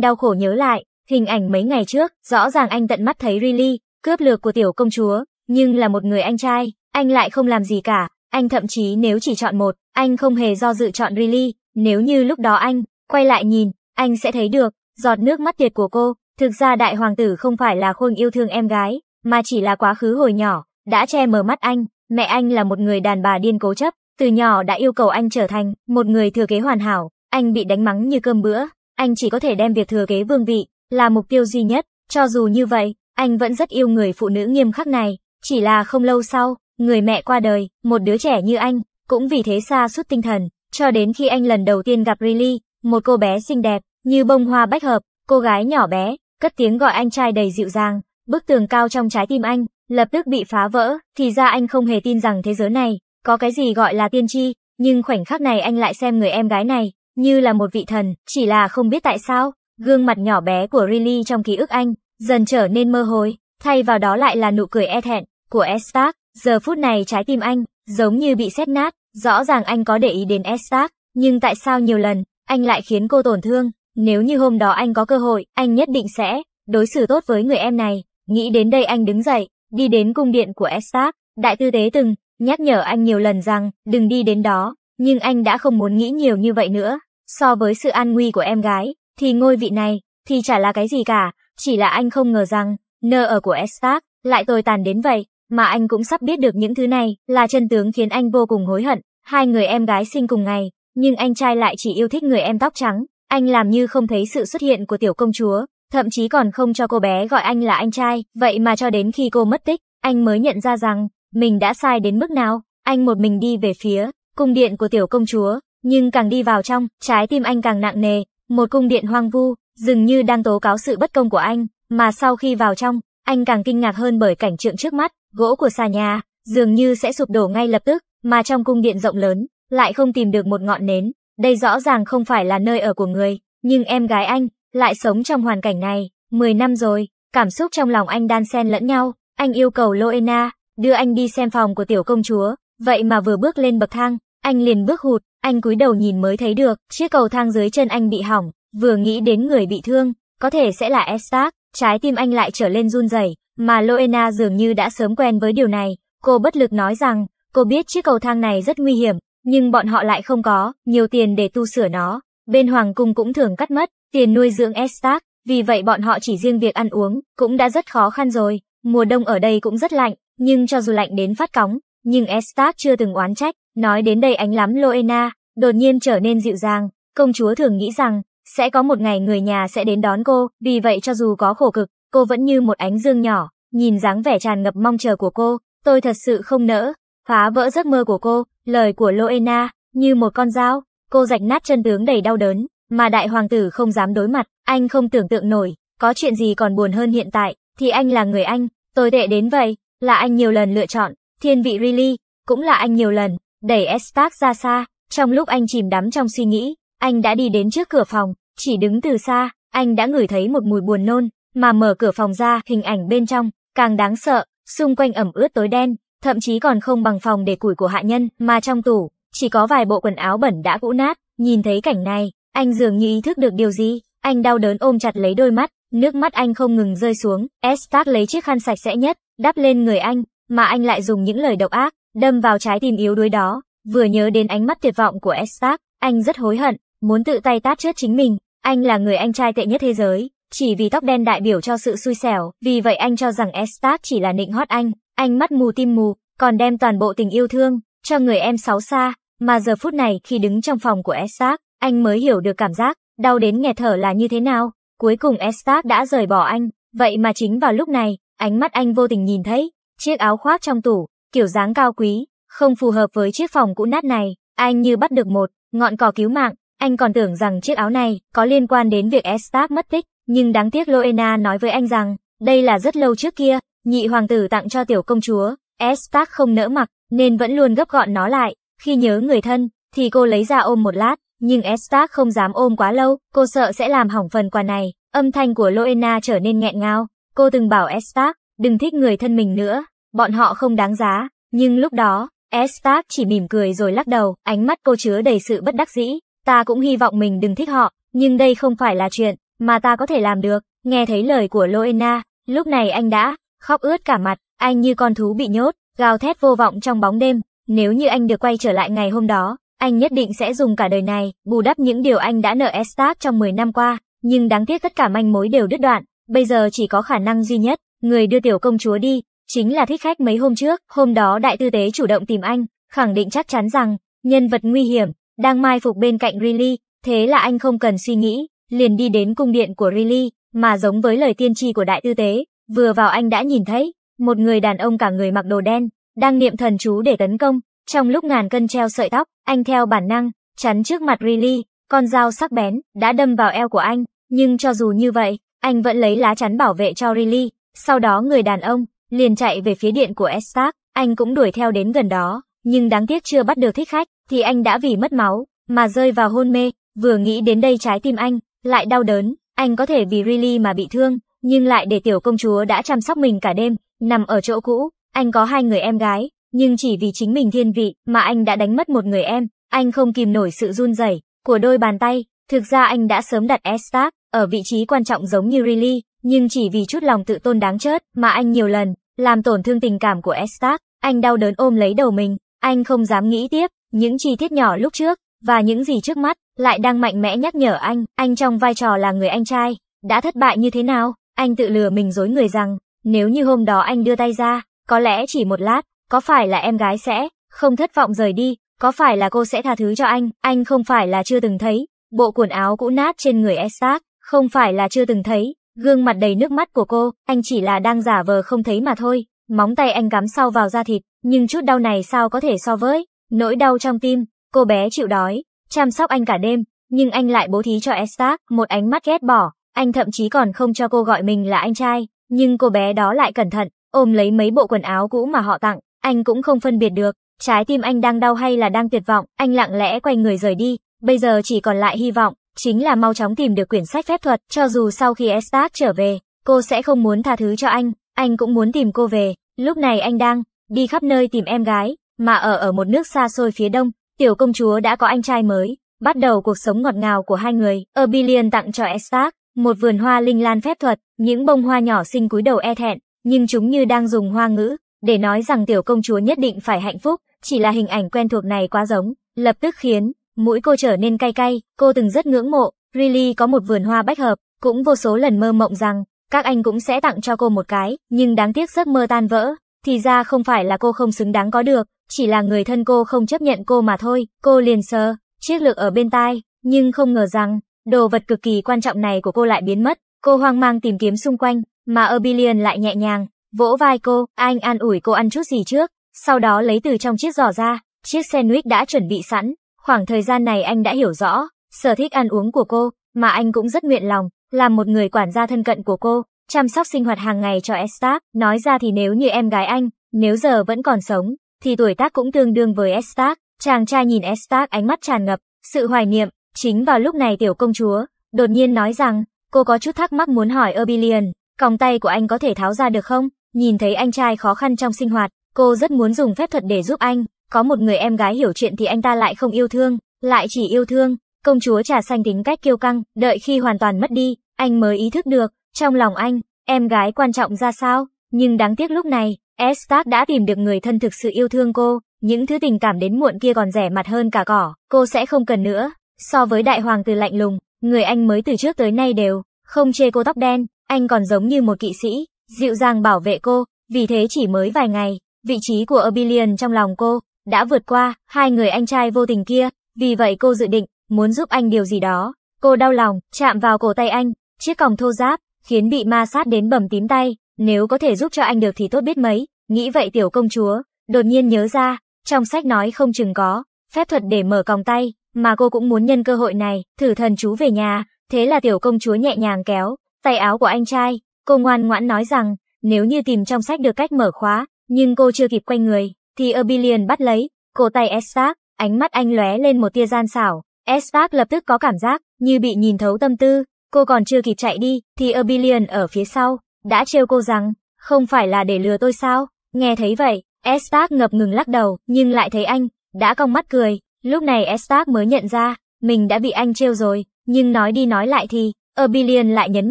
đau khổ nhớ lại, hình ảnh mấy ngày trước, rõ ràng anh tận mắt thấy Riley, cướp lược của tiểu công chúa, nhưng là một người anh trai, anh lại không làm gì cả, anh thậm chí nếu chỉ chọn một, anh không hề do dự chọn Riley, nếu như lúc đó anh, quay lại nhìn, anh sẽ thấy được, giọt nước mắt tiệt của cô, Thực ra đại hoàng tử không phải là khôn yêu thương em gái, mà chỉ là quá khứ hồi nhỏ, đã che mờ mắt anh, mẹ anh là một người đàn bà điên cố chấp, từ nhỏ đã yêu cầu anh trở thành một người thừa kế hoàn hảo, anh bị đánh mắng như cơm bữa, anh chỉ có thể đem việc thừa kế vương vị là mục tiêu duy nhất, cho dù như vậy, anh vẫn rất yêu người phụ nữ nghiêm khắc này, chỉ là không lâu sau, người mẹ qua đời, một đứa trẻ như anh, cũng vì thế xa suốt tinh thần, cho đến khi anh lần đầu tiên gặp Riley, một cô bé xinh đẹp, như bông hoa bách hợp, cô gái nhỏ bé, cất tiếng gọi anh trai đầy dịu dàng, bức tường cao trong trái tim anh, lập tức bị phá vỡ, thì ra anh không hề tin rằng thế giới này, có cái gì gọi là tiên tri, nhưng khoảnh khắc này anh lại xem người em gái này, như là một vị thần, chỉ là không biết tại sao, gương mặt nhỏ bé của Riley trong ký ức anh, dần trở nên mơ hồi, thay vào đó lại là nụ cười e thẹn, của Estac. giờ phút này trái tim anh, giống như bị xét nát, rõ ràng anh có để ý đến Estac, nhưng tại sao nhiều lần, anh lại khiến cô tổn thương, nếu như hôm đó anh có cơ hội, anh nhất định sẽ đối xử tốt với người em này. Nghĩ đến đây anh đứng dậy, đi đến cung điện của Estat. Đại tư tế từng nhắc nhở anh nhiều lần rằng đừng đi đến đó, nhưng anh đã không muốn nghĩ nhiều như vậy nữa. So với sự an nguy của em gái, thì ngôi vị này, thì chả là cái gì cả, chỉ là anh không ngờ rằng, nơ ở của Estat lại tồi tàn đến vậy, mà anh cũng sắp biết được những thứ này là chân tướng khiến anh vô cùng hối hận. Hai người em gái sinh cùng ngày, nhưng anh trai lại chỉ yêu thích người em tóc trắng. Anh làm như không thấy sự xuất hiện của tiểu công chúa, thậm chí còn không cho cô bé gọi anh là anh trai, vậy mà cho đến khi cô mất tích, anh mới nhận ra rằng mình đã sai đến mức nào. Anh một mình đi về phía cung điện của tiểu công chúa, nhưng càng đi vào trong, trái tim anh càng nặng nề, một cung điện hoang vu, dường như đang tố cáo sự bất công của anh, mà sau khi vào trong, anh càng kinh ngạc hơn bởi cảnh tượng trước mắt, gỗ của xà nhà, dường như sẽ sụp đổ ngay lập tức, mà trong cung điện rộng lớn, lại không tìm được một ngọn nến, đây rõ ràng không phải là nơi ở của người, nhưng em gái anh lại sống trong hoàn cảnh này, 10 năm rồi, cảm xúc trong lòng anh đan xen lẫn nhau, anh yêu cầu Loena đưa anh đi xem phòng của tiểu công chúa, vậy mà vừa bước lên bậc thang, anh liền bước hụt, anh cúi đầu nhìn mới thấy được, chiếc cầu thang dưới chân anh bị hỏng, vừa nghĩ đến người bị thương, có thể sẽ là Estac, trái tim anh lại trở lên run rẩy, mà Loena dường như đã sớm quen với điều này, cô bất lực nói rằng, cô biết chiếc cầu thang này rất nguy hiểm, nhưng bọn họ lại không có nhiều tiền để tu sửa nó. Bên hoàng cung cũng thường cắt mất tiền nuôi dưỡng Estac vì vậy bọn họ chỉ riêng việc ăn uống cũng đã rất khó khăn rồi. Mùa đông ở đây cũng rất lạnh, nhưng cho dù lạnh đến phát cóng, nhưng Estac chưa từng oán trách. Nói đến đây ánh lắm Loena, đột nhiên trở nên dịu dàng. Công chúa thường nghĩ rằng, sẽ có một ngày người nhà sẽ đến đón cô, vì vậy cho dù có khổ cực, cô vẫn như một ánh dương nhỏ, nhìn dáng vẻ tràn ngập mong chờ của cô. Tôi thật sự không nỡ, phá vỡ giấc mơ của cô, Lời của Loena, như một con dao, cô rạch nát chân tướng đầy đau đớn, mà đại hoàng tử không dám đối mặt, anh không tưởng tượng nổi, có chuyện gì còn buồn hơn hiện tại, thì anh là người anh, tồi tệ đến vậy, là anh nhiều lần lựa chọn, thiên vị Riley, cũng là anh nhiều lần, đẩy Estac ra xa, trong lúc anh chìm đắm trong suy nghĩ, anh đã đi đến trước cửa phòng, chỉ đứng từ xa, anh đã ngửi thấy một mùi buồn nôn, mà mở cửa phòng ra, hình ảnh bên trong, càng đáng sợ, xung quanh ẩm ướt tối đen, thậm chí còn không bằng phòng để củi của hạ nhân, mà trong tủ, chỉ có vài bộ quần áo bẩn đã cũ nát, nhìn thấy cảnh này, anh dường như ý thức được điều gì, anh đau đớn ôm chặt lấy đôi mắt, nước mắt anh không ngừng rơi xuống, Estac lấy chiếc khăn sạch sẽ nhất, đắp lên người anh, mà anh lại dùng những lời độc ác, đâm vào trái tim yếu đuối đó, vừa nhớ đến ánh mắt tuyệt vọng của Estac, anh rất hối hận, muốn tự tay tát chết chính mình, anh là người anh trai tệ nhất thế giới, chỉ vì tóc đen đại biểu cho sự xui xẻo, vì vậy anh cho rằng Estac chỉ là nịnh hót anh, anh mắt mù tim mù, còn đem toàn bộ tình yêu thương cho người em xấu xa, mà giờ phút này khi đứng trong phòng của Estak, anh mới hiểu được cảm giác đau đến nghẹt thở là như thế nào. Cuối cùng Estak đã rời bỏ anh, vậy mà chính vào lúc này, ánh mắt anh vô tình nhìn thấy chiếc áo khoác trong tủ, kiểu dáng cao quý, không phù hợp với chiếc phòng cũ nát này, anh như bắt được một ngọn cỏ cứu mạng, anh còn tưởng rằng chiếc áo này có liên quan đến việc Estak mất tích, nhưng đáng tiếc Loena nói với anh rằng, đây là rất lâu trước kia, Nhị hoàng tử tặng cho tiểu công chúa, Estac không nỡ mặc, nên vẫn luôn gấp gọn nó lại. Khi nhớ người thân, thì cô lấy ra ôm một lát, nhưng Estac không dám ôm quá lâu, cô sợ sẽ làm hỏng phần quà này. Âm thanh của Loena trở nên nghẹn ngào, cô từng bảo Estac đừng thích người thân mình nữa, bọn họ không đáng giá. Nhưng lúc đó, Estac chỉ mỉm cười rồi lắc đầu, ánh mắt cô chứa đầy sự bất đắc dĩ. Ta cũng hy vọng mình đừng thích họ, nhưng đây không phải là chuyện mà ta có thể làm được. Nghe thấy lời của Loena, lúc này anh đã khóc ướt cả mặt, anh như con thú bị nhốt, gào thét vô vọng trong bóng đêm. Nếu như anh được quay trở lại ngày hôm đó, anh nhất định sẽ dùng cả đời này, bù đắp những điều anh đã nợ Estac trong 10 năm qua. Nhưng đáng tiếc tất cả manh mối đều đứt đoạn, bây giờ chỉ có khả năng duy nhất, người đưa tiểu công chúa đi, chính là thích khách mấy hôm trước. Hôm đó đại tư tế chủ động tìm anh, khẳng định chắc chắn rằng, nhân vật nguy hiểm, đang mai phục bên cạnh Riley, thế là anh không cần suy nghĩ, liền đi đến cung điện của Riley, mà giống với lời tiên tri của đại tư tế, Vừa vào anh đã nhìn thấy, một người đàn ông cả người mặc đồ đen, đang niệm thần chú để tấn công. Trong lúc ngàn cân treo sợi tóc, anh theo bản năng, chắn trước mặt Riley, con dao sắc bén, đã đâm vào eo của anh. Nhưng cho dù như vậy, anh vẫn lấy lá chắn bảo vệ cho Riley. Sau đó người đàn ông, liền chạy về phía điện của Estac. anh cũng đuổi theo đến gần đó. Nhưng đáng tiếc chưa bắt được thích khách, thì anh đã vì mất máu, mà rơi vào hôn mê. Vừa nghĩ đến đây trái tim anh, lại đau đớn, anh có thể vì Riley mà bị thương, nhưng lại để tiểu công chúa đã chăm sóc mình cả đêm, nằm ở chỗ cũ, anh có hai người em gái, nhưng chỉ vì chính mình thiên vị mà anh đã đánh mất một người em, anh không kìm nổi sự run rẩy của đôi bàn tay, thực ra anh đã sớm đặt Estac ở vị trí quan trọng giống như Riley, nhưng chỉ vì chút lòng tự tôn đáng chết mà anh nhiều lần làm tổn thương tình cảm của Estac anh đau đớn ôm lấy đầu mình, anh không dám nghĩ tiếp, những chi tiết nhỏ lúc trước và những gì trước mắt lại đang mạnh mẽ nhắc nhở anh, anh trong vai trò là người anh trai, đã thất bại như thế nào? Anh tự lừa mình dối người rằng, nếu như hôm đó anh đưa tay ra, có lẽ chỉ một lát, có phải là em gái sẽ không thất vọng rời đi, có phải là cô sẽ tha thứ cho anh, anh không phải là chưa từng thấy, bộ quần áo cũ nát trên người Estat, không phải là chưa từng thấy, gương mặt đầy nước mắt của cô, anh chỉ là đang giả vờ không thấy mà thôi, móng tay anh cắm sau vào da thịt, nhưng chút đau này sao có thể so với nỗi đau trong tim, cô bé chịu đói, chăm sóc anh cả đêm, nhưng anh lại bố thí cho Estat một ánh mắt ghét bỏ, anh thậm chí còn không cho cô gọi mình là anh trai, nhưng cô bé đó lại cẩn thận, ôm lấy mấy bộ quần áo cũ mà họ tặng, anh cũng không phân biệt được, trái tim anh đang đau hay là đang tuyệt vọng, anh lặng lẽ quay người rời đi, bây giờ chỉ còn lại hy vọng, chính là mau chóng tìm được quyển sách phép thuật, cho dù sau khi Estat trở về, cô sẽ không muốn tha thứ cho anh, anh cũng muốn tìm cô về, lúc này anh đang đi khắp nơi tìm em gái, mà ở ở một nước xa xôi phía đông, tiểu công chúa đã có anh trai mới, bắt đầu cuộc sống ngọt ngào của hai người, Erbilian tặng cho Estat một vườn hoa linh lan phép thuật, những bông hoa nhỏ xinh cúi đầu e thẹn, nhưng chúng như đang dùng hoa ngữ, để nói rằng tiểu công chúa nhất định phải hạnh phúc, chỉ là hình ảnh quen thuộc này quá giống, lập tức khiến, mũi cô trở nên cay cay, cô từng rất ngưỡng mộ, Riley có một vườn hoa bách hợp, cũng vô số lần mơ mộng rằng, các anh cũng sẽ tặng cho cô một cái, nhưng đáng tiếc giấc mơ tan vỡ, thì ra không phải là cô không xứng đáng có được, chỉ là người thân cô không chấp nhận cô mà thôi, cô liền sơ chiếc lược ở bên tai, nhưng không ngờ rằng, Đồ vật cực kỳ quan trọng này của cô lại biến mất, cô hoang mang tìm kiếm xung quanh, mà Erbilion lại nhẹ nhàng, vỗ vai cô, anh an ủi cô ăn chút gì trước, sau đó lấy từ trong chiếc giỏ ra, chiếc sandwich đã chuẩn bị sẵn, khoảng thời gian này anh đã hiểu rõ, sở thích ăn uống của cô, mà anh cũng rất nguyện lòng, làm một người quản gia thân cận của cô, chăm sóc sinh hoạt hàng ngày cho Estak, nói ra thì nếu như em gái anh, nếu giờ vẫn còn sống, thì tuổi tác cũng tương đương với Estak, chàng trai nhìn Estak ánh mắt tràn ngập, sự hoài niệm, Chính vào lúc này tiểu công chúa, đột nhiên nói rằng, cô có chút thắc mắc muốn hỏi Erbilion, còng tay của anh có thể tháo ra được không? Nhìn thấy anh trai khó khăn trong sinh hoạt, cô rất muốn dùng phép thuật để giúp anh, có một người em gái hiểu chuyện thì anh ta lại không yêu thương, lại chỉ yêu thương. Công chúa trà xanh tính cách kiêu căng, đợi khi hoàn toàn mất đi, anh mới ý thức được, trong lòng anh, em gái quan trọng ra sao, nhưng đáng tiếc lúc này, Estat đã tìm được người thân thực sự yêu thương cô, những thứ tình cảm đến muộn kia còn rẻ mặt hơn cả cỏ, cô sẽ không cần nữa. So với đại hoàng tử lạnh lùng, người anh mới từ trước tới nay đều không chê cô tóc đen, anh còn giống như một kỵ sĩ, dịu dàng bảo vệ cô, vì thế chỉ mới vài ngày, vị trí của Oblivion trong lòng cô đã vượt qua hai người anh trai vô tình kia, vì vậy cô dự định muốn giúp anh điều gì đó. Cô đau lòng, chạm vào cổ tay anh, chiếc còng thô ráp, khiến bị ma sát đến bầm tím tay, nếu có thể giúp cho anh được thì tốt biết mấy, nghĩ vậy tiểu công chúa, đột nhiên nhớ ra, trong sách nói không chừng có, phép thuật để mở còng tay, mà cô cũng muốn nhân cơ hội này, thử thần chú về nhà, thế là tiểu công chúa nhẹ nhàng kéo, tay áo của anh trai, cô ngoan ngoãn nói rằng, nếu như tìm trong sách được cách mở khóa, nhưng cô chưa kịp quay người, thì Erby bắt lấy, cô tay Estark, ánh mắt anh lóe lên một tia gian xảo, Estark lập tức có cảm giác, như bị nhìn thấu tâm tư, cô còn chưa kịp chạy đi, thì Erby ở phía sau, đã trêu cô rằng, không phải là để lừa tôi sao, nghe thấy vậy, Estark ngập ngừng lắc đầu, nhưng lại thấy anh, đã cong mắt cười, Lúc này Estac mới nhận ra, mình đã bị anh trêu rồi, nhưng nói đi nói lại thì, Erbilion lại nhấn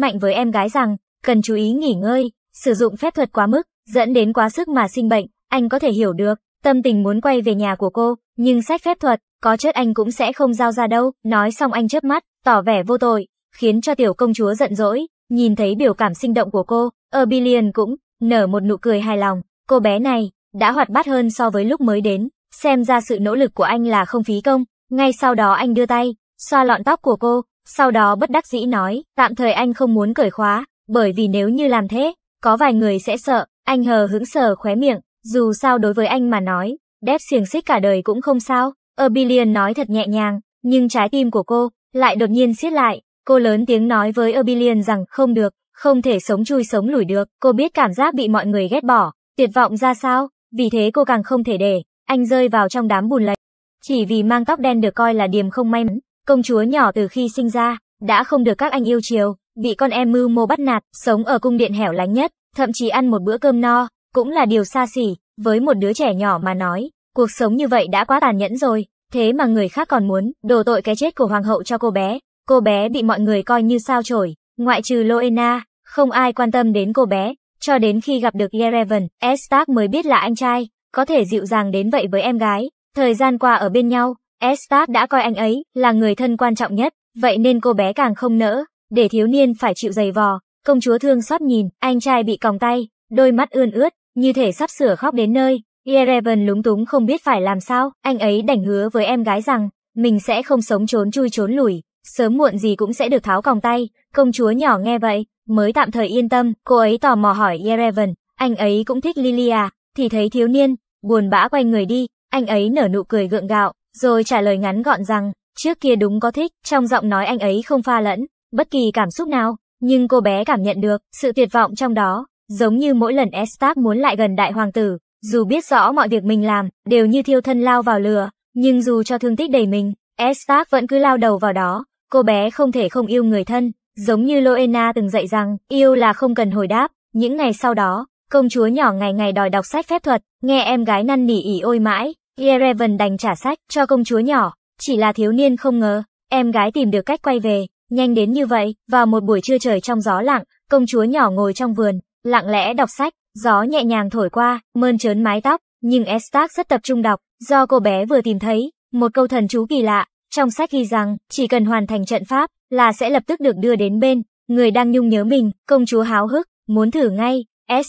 mạnh với em gái rằng, cần chú ý nghỉ ngơi, sử dụng phép thuật quá mức, dẫn đến quá sức mà sinh bệnh, anh có thể hiểu được, tâm tình muốn quay về nhà của cô, nhưng sách phép thuật, có chất anh cũng sẽ không giao ra đâu, nói xong anh chớp mắt, tỏ vẻ vô tội, khiến cho tiểu công chúa giận dỗi, nhìn thấy biểu cảm sinh động của cô, Erbilion cũng, nở một nụ cười hài lòng, cô bé này, đã hoạt bát hơn so với lúc mới đến. Xem ra sự nỗ lực của anh là không phí công, ngay sau đó anh đưa tay, xoa lọn tóc của cô, sau đó bất đắc dĩ nói, tạm thời anh không muốn cởi khóa, bởi vì nếu như làm thế, có vài người sẽ sợ, anh hờ hững sờ khóe miệng, dù sao đối với anh mà nói, đép xiềng xích cả đời cũng không sao, Erbilion nói thật nhẹ nhàng, nhưng trái tim của cô lại đột nhiên siết lại, cô lớn tiếng nói với Erbilion rằng không được, không thể sống chui sống lủi được, cô biết cảm giác bị mọi người ghét bỏ, tuyệt vọng ra sao, vì thế cô càng không thể để anh rơi vào trong đám bùn lầy. Chỉ vì mang tóc đen được coi là điềm không may mắn, công chúa nhỏ từ khi sinh ra, đã không được các anh yêu chiều, bị con em mưu mô bắt nạt, sống ở cung điện hẻo lánh nhất, thậm chí ăn một bữa cơm no, cũng là điều xa xỉ, với một đứa trẻ nhỏ mà nói, cuộc sống như vậy đã quá tàn nhẫn rồi, thế mà người khác còn muốn đổ tội cái chết của hoàng hậu cho cô bé, cô bé bị mọi người coi như sao chổi, ngoại trừ Loena, không ai quan tâm đến cô bé, cho đến khi gặp được Yerevan, Estark mới biết là anh trai, có thể dịu dàng đến vậy với em gái. Thời gian qua ở bên nhau, Estat đã coi anh ấy là người thân quan trọng nhất, vậy nên cô bé càng không nỡ, để thiếu niên phải chịu giày vò. Công chúa thương xót nhìn, anh trai bị còng tay, đôi mắt ươn ướt, như thể sắp sửa khóc đến nơi. Yerevan lúng túng không biết phải làm sao, anh ấy đành hứa với em gái rằng, mình sẽ không sống trốn chui trốn lủi, sớm muộn gì cũng sẽ được tháo còng tay. Công chúa nhỏ nghe vậy, mới tạm thời yên tâm, cô ấy tò mò hỏi Yerevan, anh ấy cũng thích Lilia, thì thấy thiếu niên, buồn bã quay người đi, anh ấy nở nụ cười gượng gạo, rồi trả lời ngắn gọn rằng, trước kia đúng có thích, trong giọng nói anh ấy không pha lẫn, bất kỳ cảm xúc nào, nhưng cô bé cảm nhận được sự tuyệt vọng trong đó, giống như mỗi lần Estat muốn lại gần đại hoàng tử, dù biết rõ mọi việc mình làm đều như thiêu thân lao vào lửa, nhưng dù cho thương tích đầy mình, Estat vẫn cứ lao đầu vào đó, cô bé không thể không yêu người thân, giống như Loena từng dạy rằng, yêu là không cần hồi đáp, những ngày sau đó, Công chúa nhỏ ngày ngày đòi đọc sách phép thuật, nghe em gái năn nỉ ỉ ôi mãi, Yerevan đành trả sách cho công chúa nhỏ, chỉ là thiếu niên không ngờ, em gái tìm được cách quay về, nhanh đến như vậy, vào một buổi trưa trời trong gió lặng, công chúa nhỏ ngồi trong vườn, lặng lẽ đọc sách, gió nhẹ nhàng thổi qua, mơn trớn mái tóc, nhưng Estak rất tập trung đọc, do cô bé vừa tìm thấy, một câu thần chú kỳ lạ, trong sách ghi rằng, chỉ cần hoàn thành trận pháp, là sẽ lập tức được đưa đến bên, người đang nhung nhớ mình, công chúa háo hức, muốn thử ngay,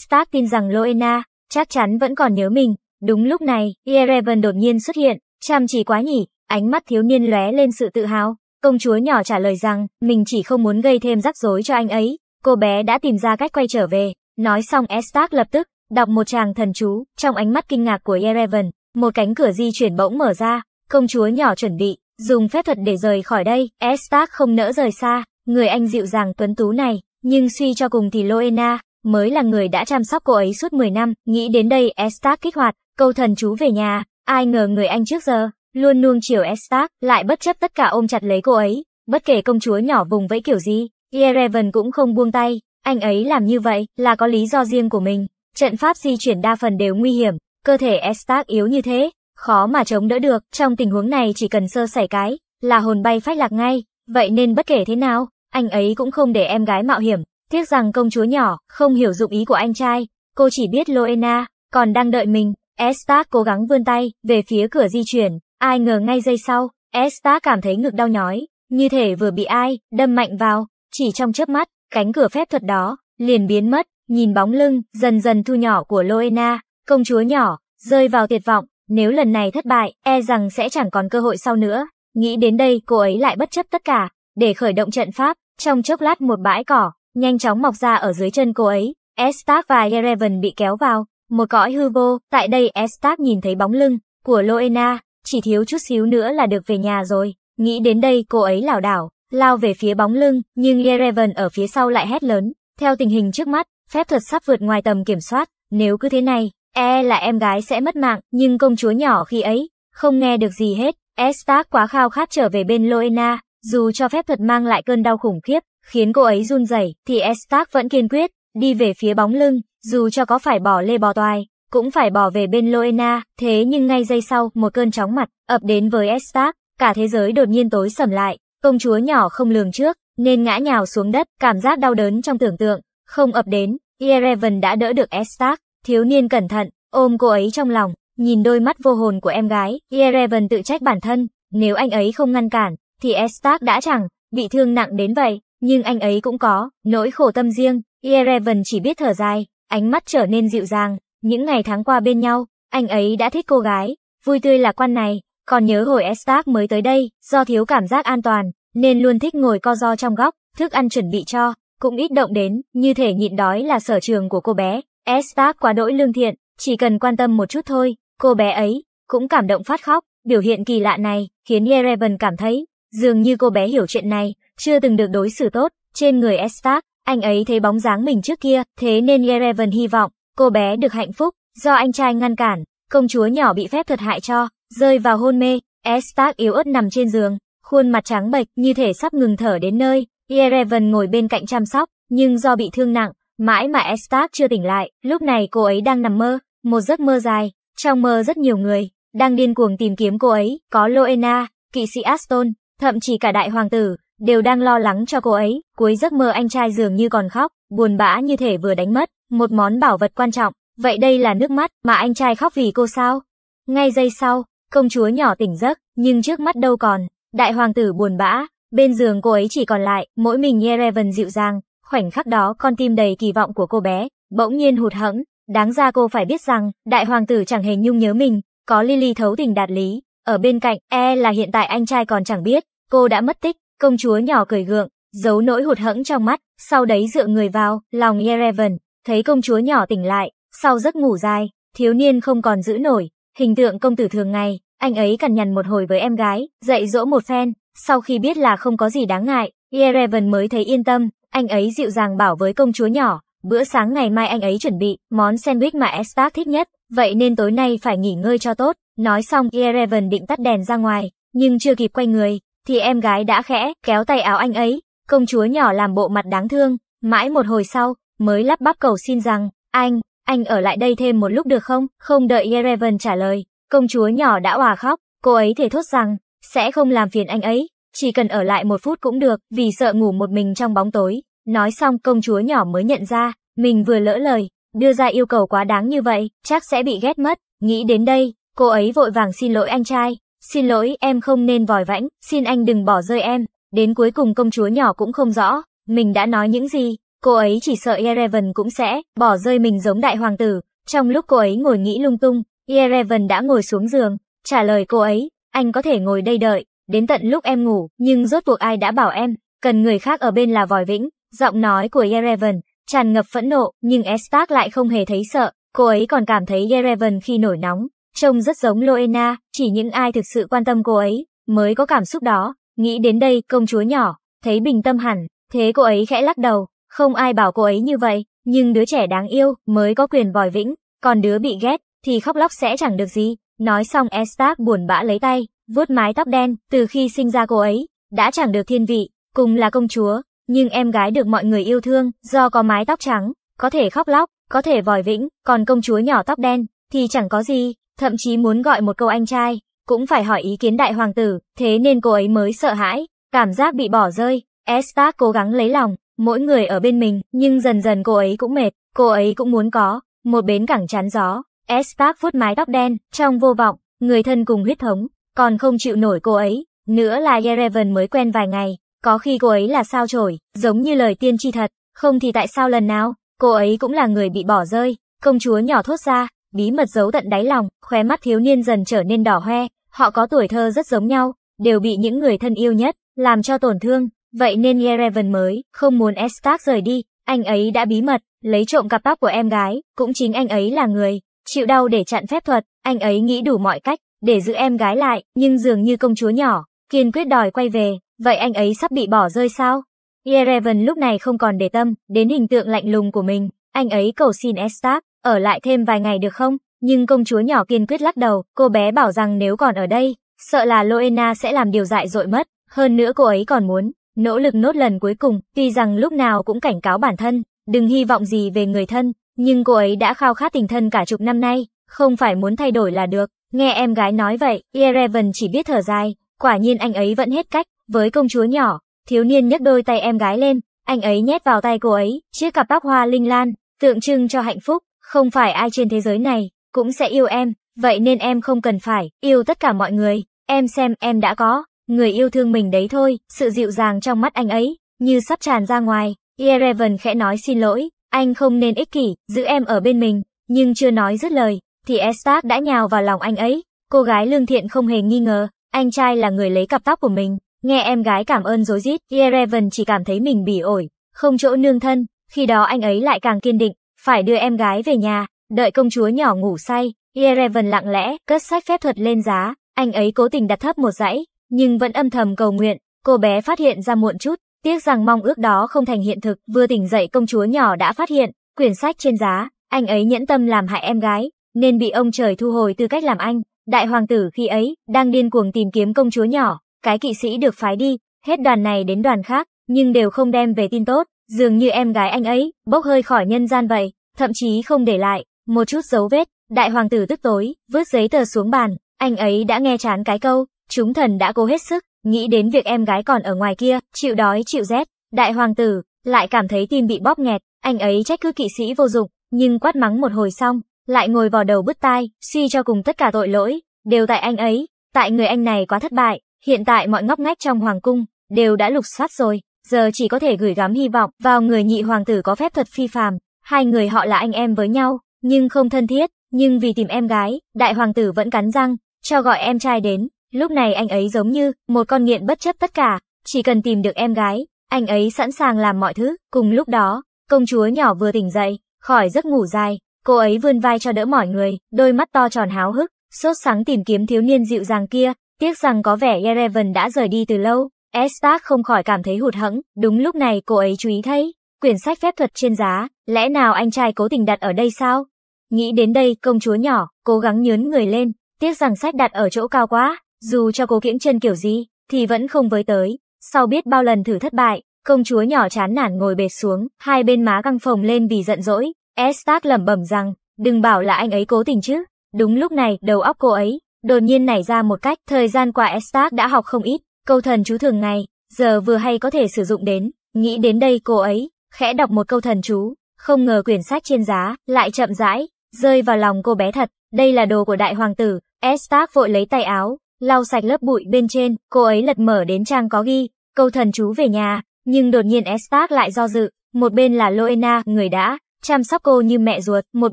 Stark tin rằng Loena chắc chắn vẫn còn nhớ mình. Đúng lúc này, Ereven đột nhiên xuất hiện, chăm chỉ quá nhỉ, ánh mắt thiếu niên lóe lên sự tự hào. Công chúa nhỏ trả lời rằng, mình chỉ không muốn gây thêm rắc rối cho anh ấy. Cô bé đã tìm ra cách quay trở về. Nói xong Stark lập tức, đọc một tràng thần chú, trong ánh mắt kinh ngạc của Ereven, một cánh cửa di chuyển bỗng mở ra. Công chúa nhỏ chuẩn bị, dùng phép thuật để rời khỏi đây. Stark không nỡ rời xa, người anh dịu dàng tuấn tú này, nhưng suy cho cùng thì Loena mới là người đã chăm sóc cô ấy suốt 10 năm, nghĩ đến đây Estak kích hoạt, câu thần chú về nhà, ai ngờ người anh trước giờ, luôn nuông chiều Estak, lại bất chấp tất cả ôm chặt lấy cô ấy, bất kể công chúa nhỏ vùng vẫy kiểu gì, Yerevan cũng không buông tay, anh ấy làm như vậy là có lý do riêng của mình, trận pháp di chuyển đa phần đều nguy hiểm, cơ thể Estak yếu như thế, khó mà chống đỡ được, trong tình huống này chỉ cần sơ sẩy cái, là hồn bay phách lạc ngay, vậy nên bất kể thế nào, anh ấy cũng không để em gái mạo hiểm, Tiếc rằng công chúa nhỏ, không hiểu dụng ý của anh trai, cô chỉ biết Loena, còn đang đợi mình. Estar cố gắng vươn tay, về phía cửa di chuyển, ai ngờ ngay giây sau, Estar cảm thấy ngực đau nhói, như thể vừa bị ai, đâm mạnh vào, chỉ trong chớp mắt, cánh cửa phép thuật đó, liền biến mất, nhìn bóng lưng, dần dần thu nhỏ của Loena, công chúa nhỏ, rơi vào tuyệt vọng, nếu lần này thất bại, e rằng sẽ chẳng còn cơ hội sau nữa. Nghĩ đến đây, cô ấy lại bất chấp tất cả, để khởi động trận pháp, trong chốc lát một bãi cỏ, nhanh chóng mọc ra ở dưới chân cô ấy. Estak và Yerevan bị kéo vào, một cõi hư vô, tại đây Estak nhìn thấy bóng lưng của Loena, chỉ thiếu chút xíu nữa là được về nhà rồi. Nghĩ đến đây cô ấy lảo đảo, lao về phía bóng lưng, nhưng Yerevan ở phía sau lại hét lớn. Theo tình hình trước mắt, phép thuật sắp vượt ngoài tầm kiểm soát, nếu cứ thế này, e là em gái sẽ mất mạng, nhưng công chúa nhỏ khi ấy, không nghe được gì hết. Estak quá khao khát trở về bên Loena, dù cho phép thuật mang lại cơn đau khủng khiếp, khiến cô ấy run rẩy, thì Estac vẫn kiên quyết, đi về phía bóng lưng, dù cho có phải bỏ lê bò toài, cũng phải bỏ về bên Loena, thế nhưng ngay giây sau, một cơn chóng mặt, ập đến với Estac, cả thế giới đột nhiên tối sầm lại, công chúa nhỏ không lường trước, nên ngã nhào xuống đất, cảm giác đau đớn trong tưởng tượng, không ập đến, Erevan đã đỡ được Estac. thiếu niên cẩn thận, ôm cô ấy trong lòng, nhìn đôi mắt vô hồn của em gái, Erevan tự trách bản thân, nếu anh ấy không ngăn cản, thì Estac đã chẳng bị thương nặng đến vậy. Nhưng anh ấy cũng có, nỗi khổ tâm riêng, Yerevan chỉ biết thở dài, ánh mắt trở nên dịu dàng, những ngày tháng qua bên nhau, anh ấy đã thích cô gái, vui tươi lạc quan này, còn nhớ hồi Estac mới tới đây, do thiếu cảm giác an toàn, nên luôn thích ngồi co do trong góc, thức ăn chuẩn bị cho, cũng ít động đến, như thể nhịn đói là sở trường của cô bé. Estac quá đỗi lương thiện, chỉ cần quan tâm một chút thôi, cô bé ấy cũng cảm động phát khóc, biểu hiện kỳ lạ này khiến Yerevan cảm thấy dường như cô bé hiểu chuyện này, chưa từng được đối xử tốt. Trên người Estac, anh ấy thấy bóng dáng mình trước kia, thế nên Yerevan hy vọng cô bé được hạnh phúc. Do anh trai ngăn cản, công chúa nhỏ bị phép thuật hại cho, rơi vào hôn mê. Estac yếu ớt nằm trên giường, khuôn mặt trắng bệch như thể sắp ngừng thở đến nơi. Yerevan ngồi bên cạnh chăm sóc, nhưng do bị thương nặng, mãi mà Estac chưa tỉnh lại. Lúc này cô ấy đang nằm mơ, một giấc mơ dài. Trong mơ rất nhiều người đang điên cuồng tìm kiếm cô ấy, có Loena, kỵ sĩ Aston, thậm chí cả đại hoàng tử, đều đang lo lắng cho cô ấy. Cuối giấc mơ anh trai dường như còn khóc, buồn bã như thể vừa đánh mất một món bảo vật quan trọng. Vậy đây là nước mắt mà anh trai khóc vì cô sao? Ngay giây sau, công chúa nhỏ tỉnh giấc, nhưng trước mắt đâu còn. Đại hoàng tử buồn bã, bên giường cô ấy chỉ còn lại mỗi mình Yerevan dịu dàng. Khoảnh khắc đó con tim đầy kỳ vọng của cô bé, bỗng nhiên hụt hẫng. Đáng ra cô phải biết rằng, đại hoàng tử chẳng hề nhung nhớ mình, có Lily thấu tình đạt lý. Ở bên cạnh, e là hiện tại anh trai còn chẳng biết, cô đã mất tích. Công chúa nhỏ cười gượng, giấu nỗi hụt hẫng trong mắt, sau đấy dựa người vào, lòng Yerevan, thấy công chúa nhỏ tỉnh lại, sau giấc ngủ dài, thiếu niên không còn giữ nổi, hình tượng công tử thường ngày, anh ấy cằn nhằn một hồi với em gái, dạy dỗ một phen, sau khi biết là không có gì đáng ngại, Yerevan mới thấy yên tâm, anh ấy dịu dàng bảo với công chúa nhỏ, bữa sáng ngày mai anh ấy chuẩn bị, món sandwich mà Estat thích nhất, vậy nên tối nay phải nghỉ ngơi cho tốt, nói xong Yerevan định tắt đèn ra ngoài, nhưng chưa kịp quay người, thì em gái đã khẽ kéo tay áo anh ấy, công chúa nhỏ làm bộ mặt đáng thương, mãi một hồi sau, mới lắp bắp cầu xin rằng, anh, anh ở lại đây thêm một lúc được không? Không đợi Yerevan trả lời, công chúa nhỏ đã hòa khóc, cô ấy thể thốt rằng, sẽ không làm phiền anh ấy, chỉ cần ở lại một phút cũng được, vì sợ ngủ một mình trong bóng tối. Nói xong công chúa nhỏ mới nhận ra, mình vừa lỡ lời, đưa ra yêu cầu quá đáng như vậy, chắc sẽ bị ghét mất. Nghĩ đến đây, cô ấy vội vàng xin lỗi anh trai, Xin lỗi, em không nên vòi vãnh, xin anh đừng bỏ rơi em. Đến cuối cùng công chúa nhỏ cũng không rõ, mình đã nói những gì. Cô ấy chỉ sợ Yerevan cũng sẽ bỏ rơi mình giống đại hoàng tử. Trong lúc cô ấy ngồi nghĩ lung tung, Yerevan đã ngồi xuống giường, trả lời cô ấy, anh có thể ngồi đây đợi, đến tận lúc em ngủ, nhưng rốt cuộc ai đã bảo em, cần người khác ở bên là vòi vĩnh. Giọng nói của Yerevan tràn ngập phẫn nộ, nhưng Estac lại không hề thấy sợ, cô ấy còn cảm thấy Yerevan khi nổi nóng, Trông rất giống Loena, chỉ những ai thực sự quan tâm cô ấy mới có cảm xúc đó. Nghĩ đến đây, công chúa nhỏ, thấy bình tâm hẳn, thế cô ấy khẽ lắc đầu, không ai bảo cô ấy như vậy, nhưng đứa trẻ đáng yêu mới có quyền vòi vĩnh, còn đứa bị ghét thì khóc lóc sẽ chẳng được gì. Nói xong Estak buồn bã lấy tay, vuốt mái tóc đen, từ khi sinh ra cô ấy, đã chẳng được thiên vị, cùng là công chúa, nhưng em gái được mọi người yêu thương, do có mái tóc trắng, có thể khóc lóc, có thể vòi vĩnh, còn công chúa nhỏ tóc đen, thì chẳng có gì, thậm chí muốn gọi một câu anh trai, cũng phải hỏi ý kiến đại hoàng tử, thế nên cô ấy mới sợ hãi, cảm giác bị bỏ rơi. Estac cố gắng lấy lòng, mỗi người ở bên mình, nhưng dần dần cô ấy cũng mệt, cô ấy cũng muốn có, một bến cảng chắn gió. Estac vuốt mái tóc đen, trong vô vọng, người thân cùng huyết thống, còn không chịu nổi cô ấy, nữa là Yerevan mới quen vài ngày, có khi cô ấy là sao trổi, giống như lời tiên tri thật, không thì tại sao lần nào, cô ấy cũng là người bị bỏ rơi, công chúa nhỏ thốt ra, bí mật giấu tận đáy lòng, khóe mắt thiếu niên dần trở nên đỏ hoe, họ có tuổi thơ rất giống nhau, đều bị những người thân yêu nhất, làm cho tổn thương, vậy nên Yerevan mới, không muốn Estac rời đi, anh ấy đã bí mật, lấy trộm cặp bác của em gái, cũng chính anh ấy là người, chịu đau để chặn phép thuật, anh ấy nghĩ đủ mọi cách, để giữ em gái lại, nhưng dường như công chúa nhỏ, kiên quyết đòi quay về, vậy anh ấy sắp bị bỏ rơi sao? Yerevan lúc này không còn để tâm, đến hình tượng lạnh lùng của mình, anh ấy cầu xin Estac ở lại thêm vài ngày được không? Nhưng công chúa nhỏ kiên quyết lắc đầu, cô bé bảo rằng nếu còn ở đây, sợ là Loena sẽ làm điều dại dội mất, hơn nữa cô ấy còn muốn nỗ lực nốt lần cuối cùng, tuy rằng lúc nào cũng cảnh cáo bản thân, đừng hy vọng gì về người thân, nhưng cô ấy đã khao khát tình thân cả chục năm nay, không phải muốn thay đổi là được. Nghe em gái nói vậy, Erevan chỉ biết thở dài, quả nhiên anh ấy vẫn hết cách, với công chúa nhỏ, thiếu niên nhấc đôi tay em gái lên, anh ấy nhét vào tay cô ấy, chiếc cặp tóc hoa linh lan, tượng trưng cho hạnh phúc, không phải ai trên thế giới này cũng sẽ yêu em, vậy nên em không cần phải yêu tất cả mọi người. Em xem em đã có, người yêu thương mình đấy thôi. Sự dịu dàng trong mắt anh ấy, như sắp tràn ra ngoài. Yerevan khẽ nói xin lỗi, anh không nên ích kỷ, giữ em ở bên mình. Nhưng chưa nói dứt lời, thì Estac đã nhào vào lòng anh ấy. Cô gái lương thiện không hề nghi ngờ, anh trai là người lấy cặp tóc của mình. Nghe em gái cảm ơn dối rít, Yerevan chỉ cảm thấy mình bỉ ổi, không chỗ nương thân. Khi đó anh ấy lại càng kiên định, phải đưa em gái về nhà, đợi công chúa nhỏ ngủ say. Yerevan lặng lẽ cất sách phép thuật lên giá, anh ấy cố tình đặt thấp một dãy, nhưng vẫn âm thầm cầu nguyện. Cô bé phát hiện ra muộn chút, tiếc rằng mong ước đó không thành hiện thực. Vừa tỉnh dậy công chúa nhỏ đã phát hiện, quyển sách trên giá, anh ấy nhẫn tâm làm hại em gái, nên bị ông trời thu hồi tư cách làm anh. Đại hoàng tử khi ấy đang điên cuồng tìm kiếm công chúa nhỏ, cái kỵ sĩ được phái đi, hết đoàn này đến đoàn khác, nhưng đều không đem về tin tốt dường như em gái anh ấy, bốc hơi khỏi nhân gian vậy, thậm chí không để lại, một chút dấu vết, đại hoàng tử tức tối, vứt giấy tờ xuống bàn, anh ấy đã nghe chán cái câu, chúng thần đã cố hết sức, nghĩ đến việc em gái còn ở ngoài kia, chịu đói chịu rét, đại hoàng tử, lại cảm thấy tim bị bóp nghẹt, anh ấy trách cứ kỵ sĩ vô dụng, nhưng quát mắng một hồi xong, lại ngồi vào đầu bứt tai, suy cho cùng tất cả tội lỗi, đều tại anh ấy, tại người anh này quá thất bại, hiện tại mọi ngóc ngách trong hoàng cung, đều đã lục soát rồi, giờ chỉ có thể gửi gắm hy vọng vào người nhị hoàng tử có phép thuật phi phàm. Hai người họ là anh em với nhau, nhưng không thân thiết, nhưng vì tìm em gái, đại hoàng tử vẫn cắn răng, cho gọi em trai đến. Lúc này anh ấy giống như một con nghiện bất chấp tất cả, chỉ cần tìm được em gái, anh ấy sẵn sàng làm mọi thứ. Cùng lúc đó, công chúa nhỏ vừa tỉnh dậy, khỏi giấc ngủ dài, cô ấy vươn vai cho đỡ mọi người, đôi mắt to tròn háo hức, sốt sắng tìm kiếm thiếu niên dịu dàng kia, tiếc rằng có vẻ Yerevan đã rời đi từ lâu. Estak không khỏi cảm thấy hụt hẫng, đúng lúc này cô ấy chú ý thấy, quyển sách phép thuật trên giá, lẽ nào anh trai cố tình đặt ở đây sao? Nghĩ đến đây, công chúa nhỏ, cố gắng nhớn người lên, tiếc rằng sách đặt ở chỗ cao quá, dù cho cô kiễng chân kiểu gì, thì vẫn không với tới. Sau biết bao lần thử thất bại, công chúa nhỏ chán nản ngồi bệt xuống, hai bên má căng phồng lên vì giận dỗi. Estak lẩm bẩm rằng, đừng bảo là anh ấy cố tình chứ. Đúng lúc này, đầu óc cô ấy, đột nhiên nảy ra một cách, thời gian qua Estak đã học không ít, Câu thần chú thường ngày, giờ vừa hay có thể sử dụng đến, nghĩ đến đây cô ấy, khẽ đọc một câu thần chú, không ngờ quyển sách trên giá, lại chậm rãi, rơi vào lòng cô bé thật, đây là đồ của đại hoàng tử, estac vội lấy tay áo, lau sạch lớp bụi bên trên, cô ấy lật mở đến trang có ghi, câu thần chú về nhà, nhưng đột nhiên estac lại do dự, một bên là Loena, người đã chăm sóc cô như mẹ ruột, một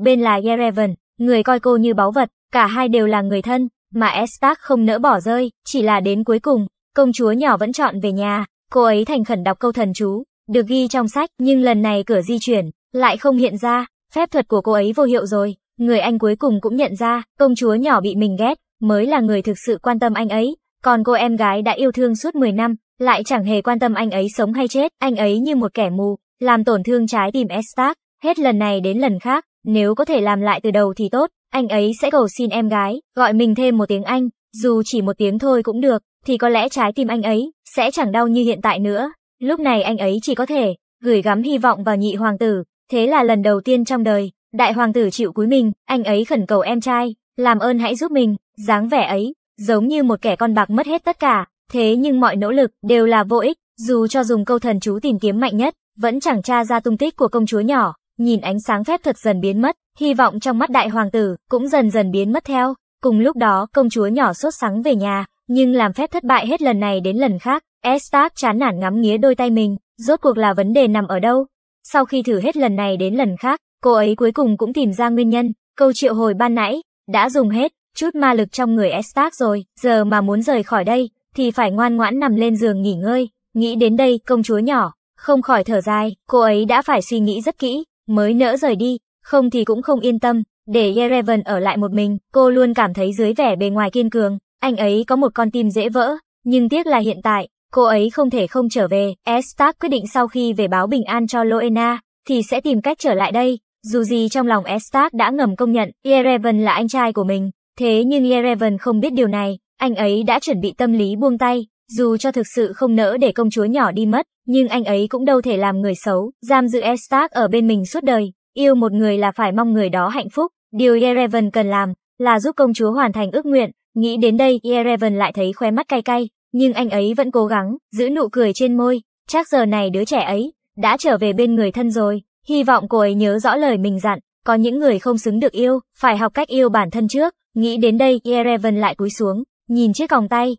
bên là Yerevan, người coi cô như báu vật, cả hai đều là người thân, mà estac không nỡ bỏ rơi, chỉ là đến cuối cùng, công chúa nhỏ vẫn chọn về nhà, cô ấy thành khẩn đọc câu thần chú, được ghi trong sách, nhưng lần này cửa di chuyển, lại không hiện ra, phép thuật của cô ấy vô hiệu rồi, người anh cuối cùng cũng nhận ra, công chúa nhỏ bị mình ghét, mới là người thực sự quan tâm anh ấy, còn cô em gái đã yêu thương suốt 10 năm, lại chẳng hề quan tâm anh ấy sống hay chết, anh ấy như một kẻ mù, làm tổn thương trái tim Estak, hết lần này đến lần khác, nếu có thể làm lại từ đầu thì tốt, anh ấy sẽ cầu xin em gái, gọi mình thêm một tiếng Anh, dù chỉ một tiếng thôi cũng được, thì có lẽ trái tim anh ấy sẽ chẳng đau như hiện tại nữa. Lúc này anh ấy chỉ có thể gửi gắm hy vọng vào nhị hoàng tử, thế là lần đầu tiên trong đời, đại hoàng tử chịu cúi mình, anh ấy khẩn cầu em trai, làm ơn hãy giúp mình, dáng vẻ ấy, giống như một kẻ con bạc mất hết tất cả, thế nhưng mọi nỗ lực đều là vô ích, dù cho dùng câu thần chú tìm kiếm mạnh nhất, vẫn chẳng tra ra tung tích của công chúa nhỏ, nhìn ánh sáng phép thuật dần biến mất, hy vọng trong mắt đại hoàng tử cũng dần dần biến mất theo, cùng lúc đó công chúa nhỏ sốt sắng về nhà, nhưng làm phép thất bại hết lần này đến lần khác, Estac chán nản ngắm nghía đôi tay mình, rốt cuộc là vấn đề nằm ở đâu. Sau khi thử hết lần này đến lần khác, cô ấy cuối cùng cũng tìm ra nguyên nhân, câu triệu hồi ban nãy, đã dùng hết, chút ma lực trong người Estac rồi, giờ mà muốn rời khỏi đây, thì phải ngoan ngoãn nằm lên giường nghỉ ngơi. Nghĩ đến đây, công chúa nhỏ, không khỏi thở dài, cô ấy đã phải suy nghĩ rất kỹ, mới nỡ rời đi, không thì cũng không yên tâm, để Yerevan ở lại một mình, cô luôn cảm thấy dưới vẻ bề ngoài kiên cường, anh ấy có một con tim dễ vỡ, nhưng tiếc là hiện tại, cô ấy không thể không trở về. Estat quyết định sau khi về báo bình an cho Loena, thì sẽ tìm cách trở lại đây. Dù gì trong lòng Estat đã ngầm công nhận Yerevan là anh trai của mình, thế nhưng Yerevan không biết điều này, anh ấy đã chuẩn bị tâm lý buông tay. Dù cho thực sự không nỡ để công chúa nhỏ đi mất, nhưng anh ấy cũng đâu thể làm người xấu, giam giữ Estat ở bên mình suốt đời. Yêu một người là phải mong người đó hạnh phúc, điều Yerevan cần làm là giúp công chúa hoàn thành ước nguyện, Nghĩ đến đây, Yerevan lại thấy khóe mắt cay cay, nhưng anh ấy vẫn cố gắng, giữ nụ cười trên môi. Chắc giờ này đứa trẻ ấy, đã trở về bên người thân rồi, hy vọng cô ấy nhớ rõ lời mình dặn, có những người không xứng được yêu, phải học cách yêu bản thân trước. Nghĩ đến đây, Yerevan lại cúi xuống, nhìn chiếc còng tay.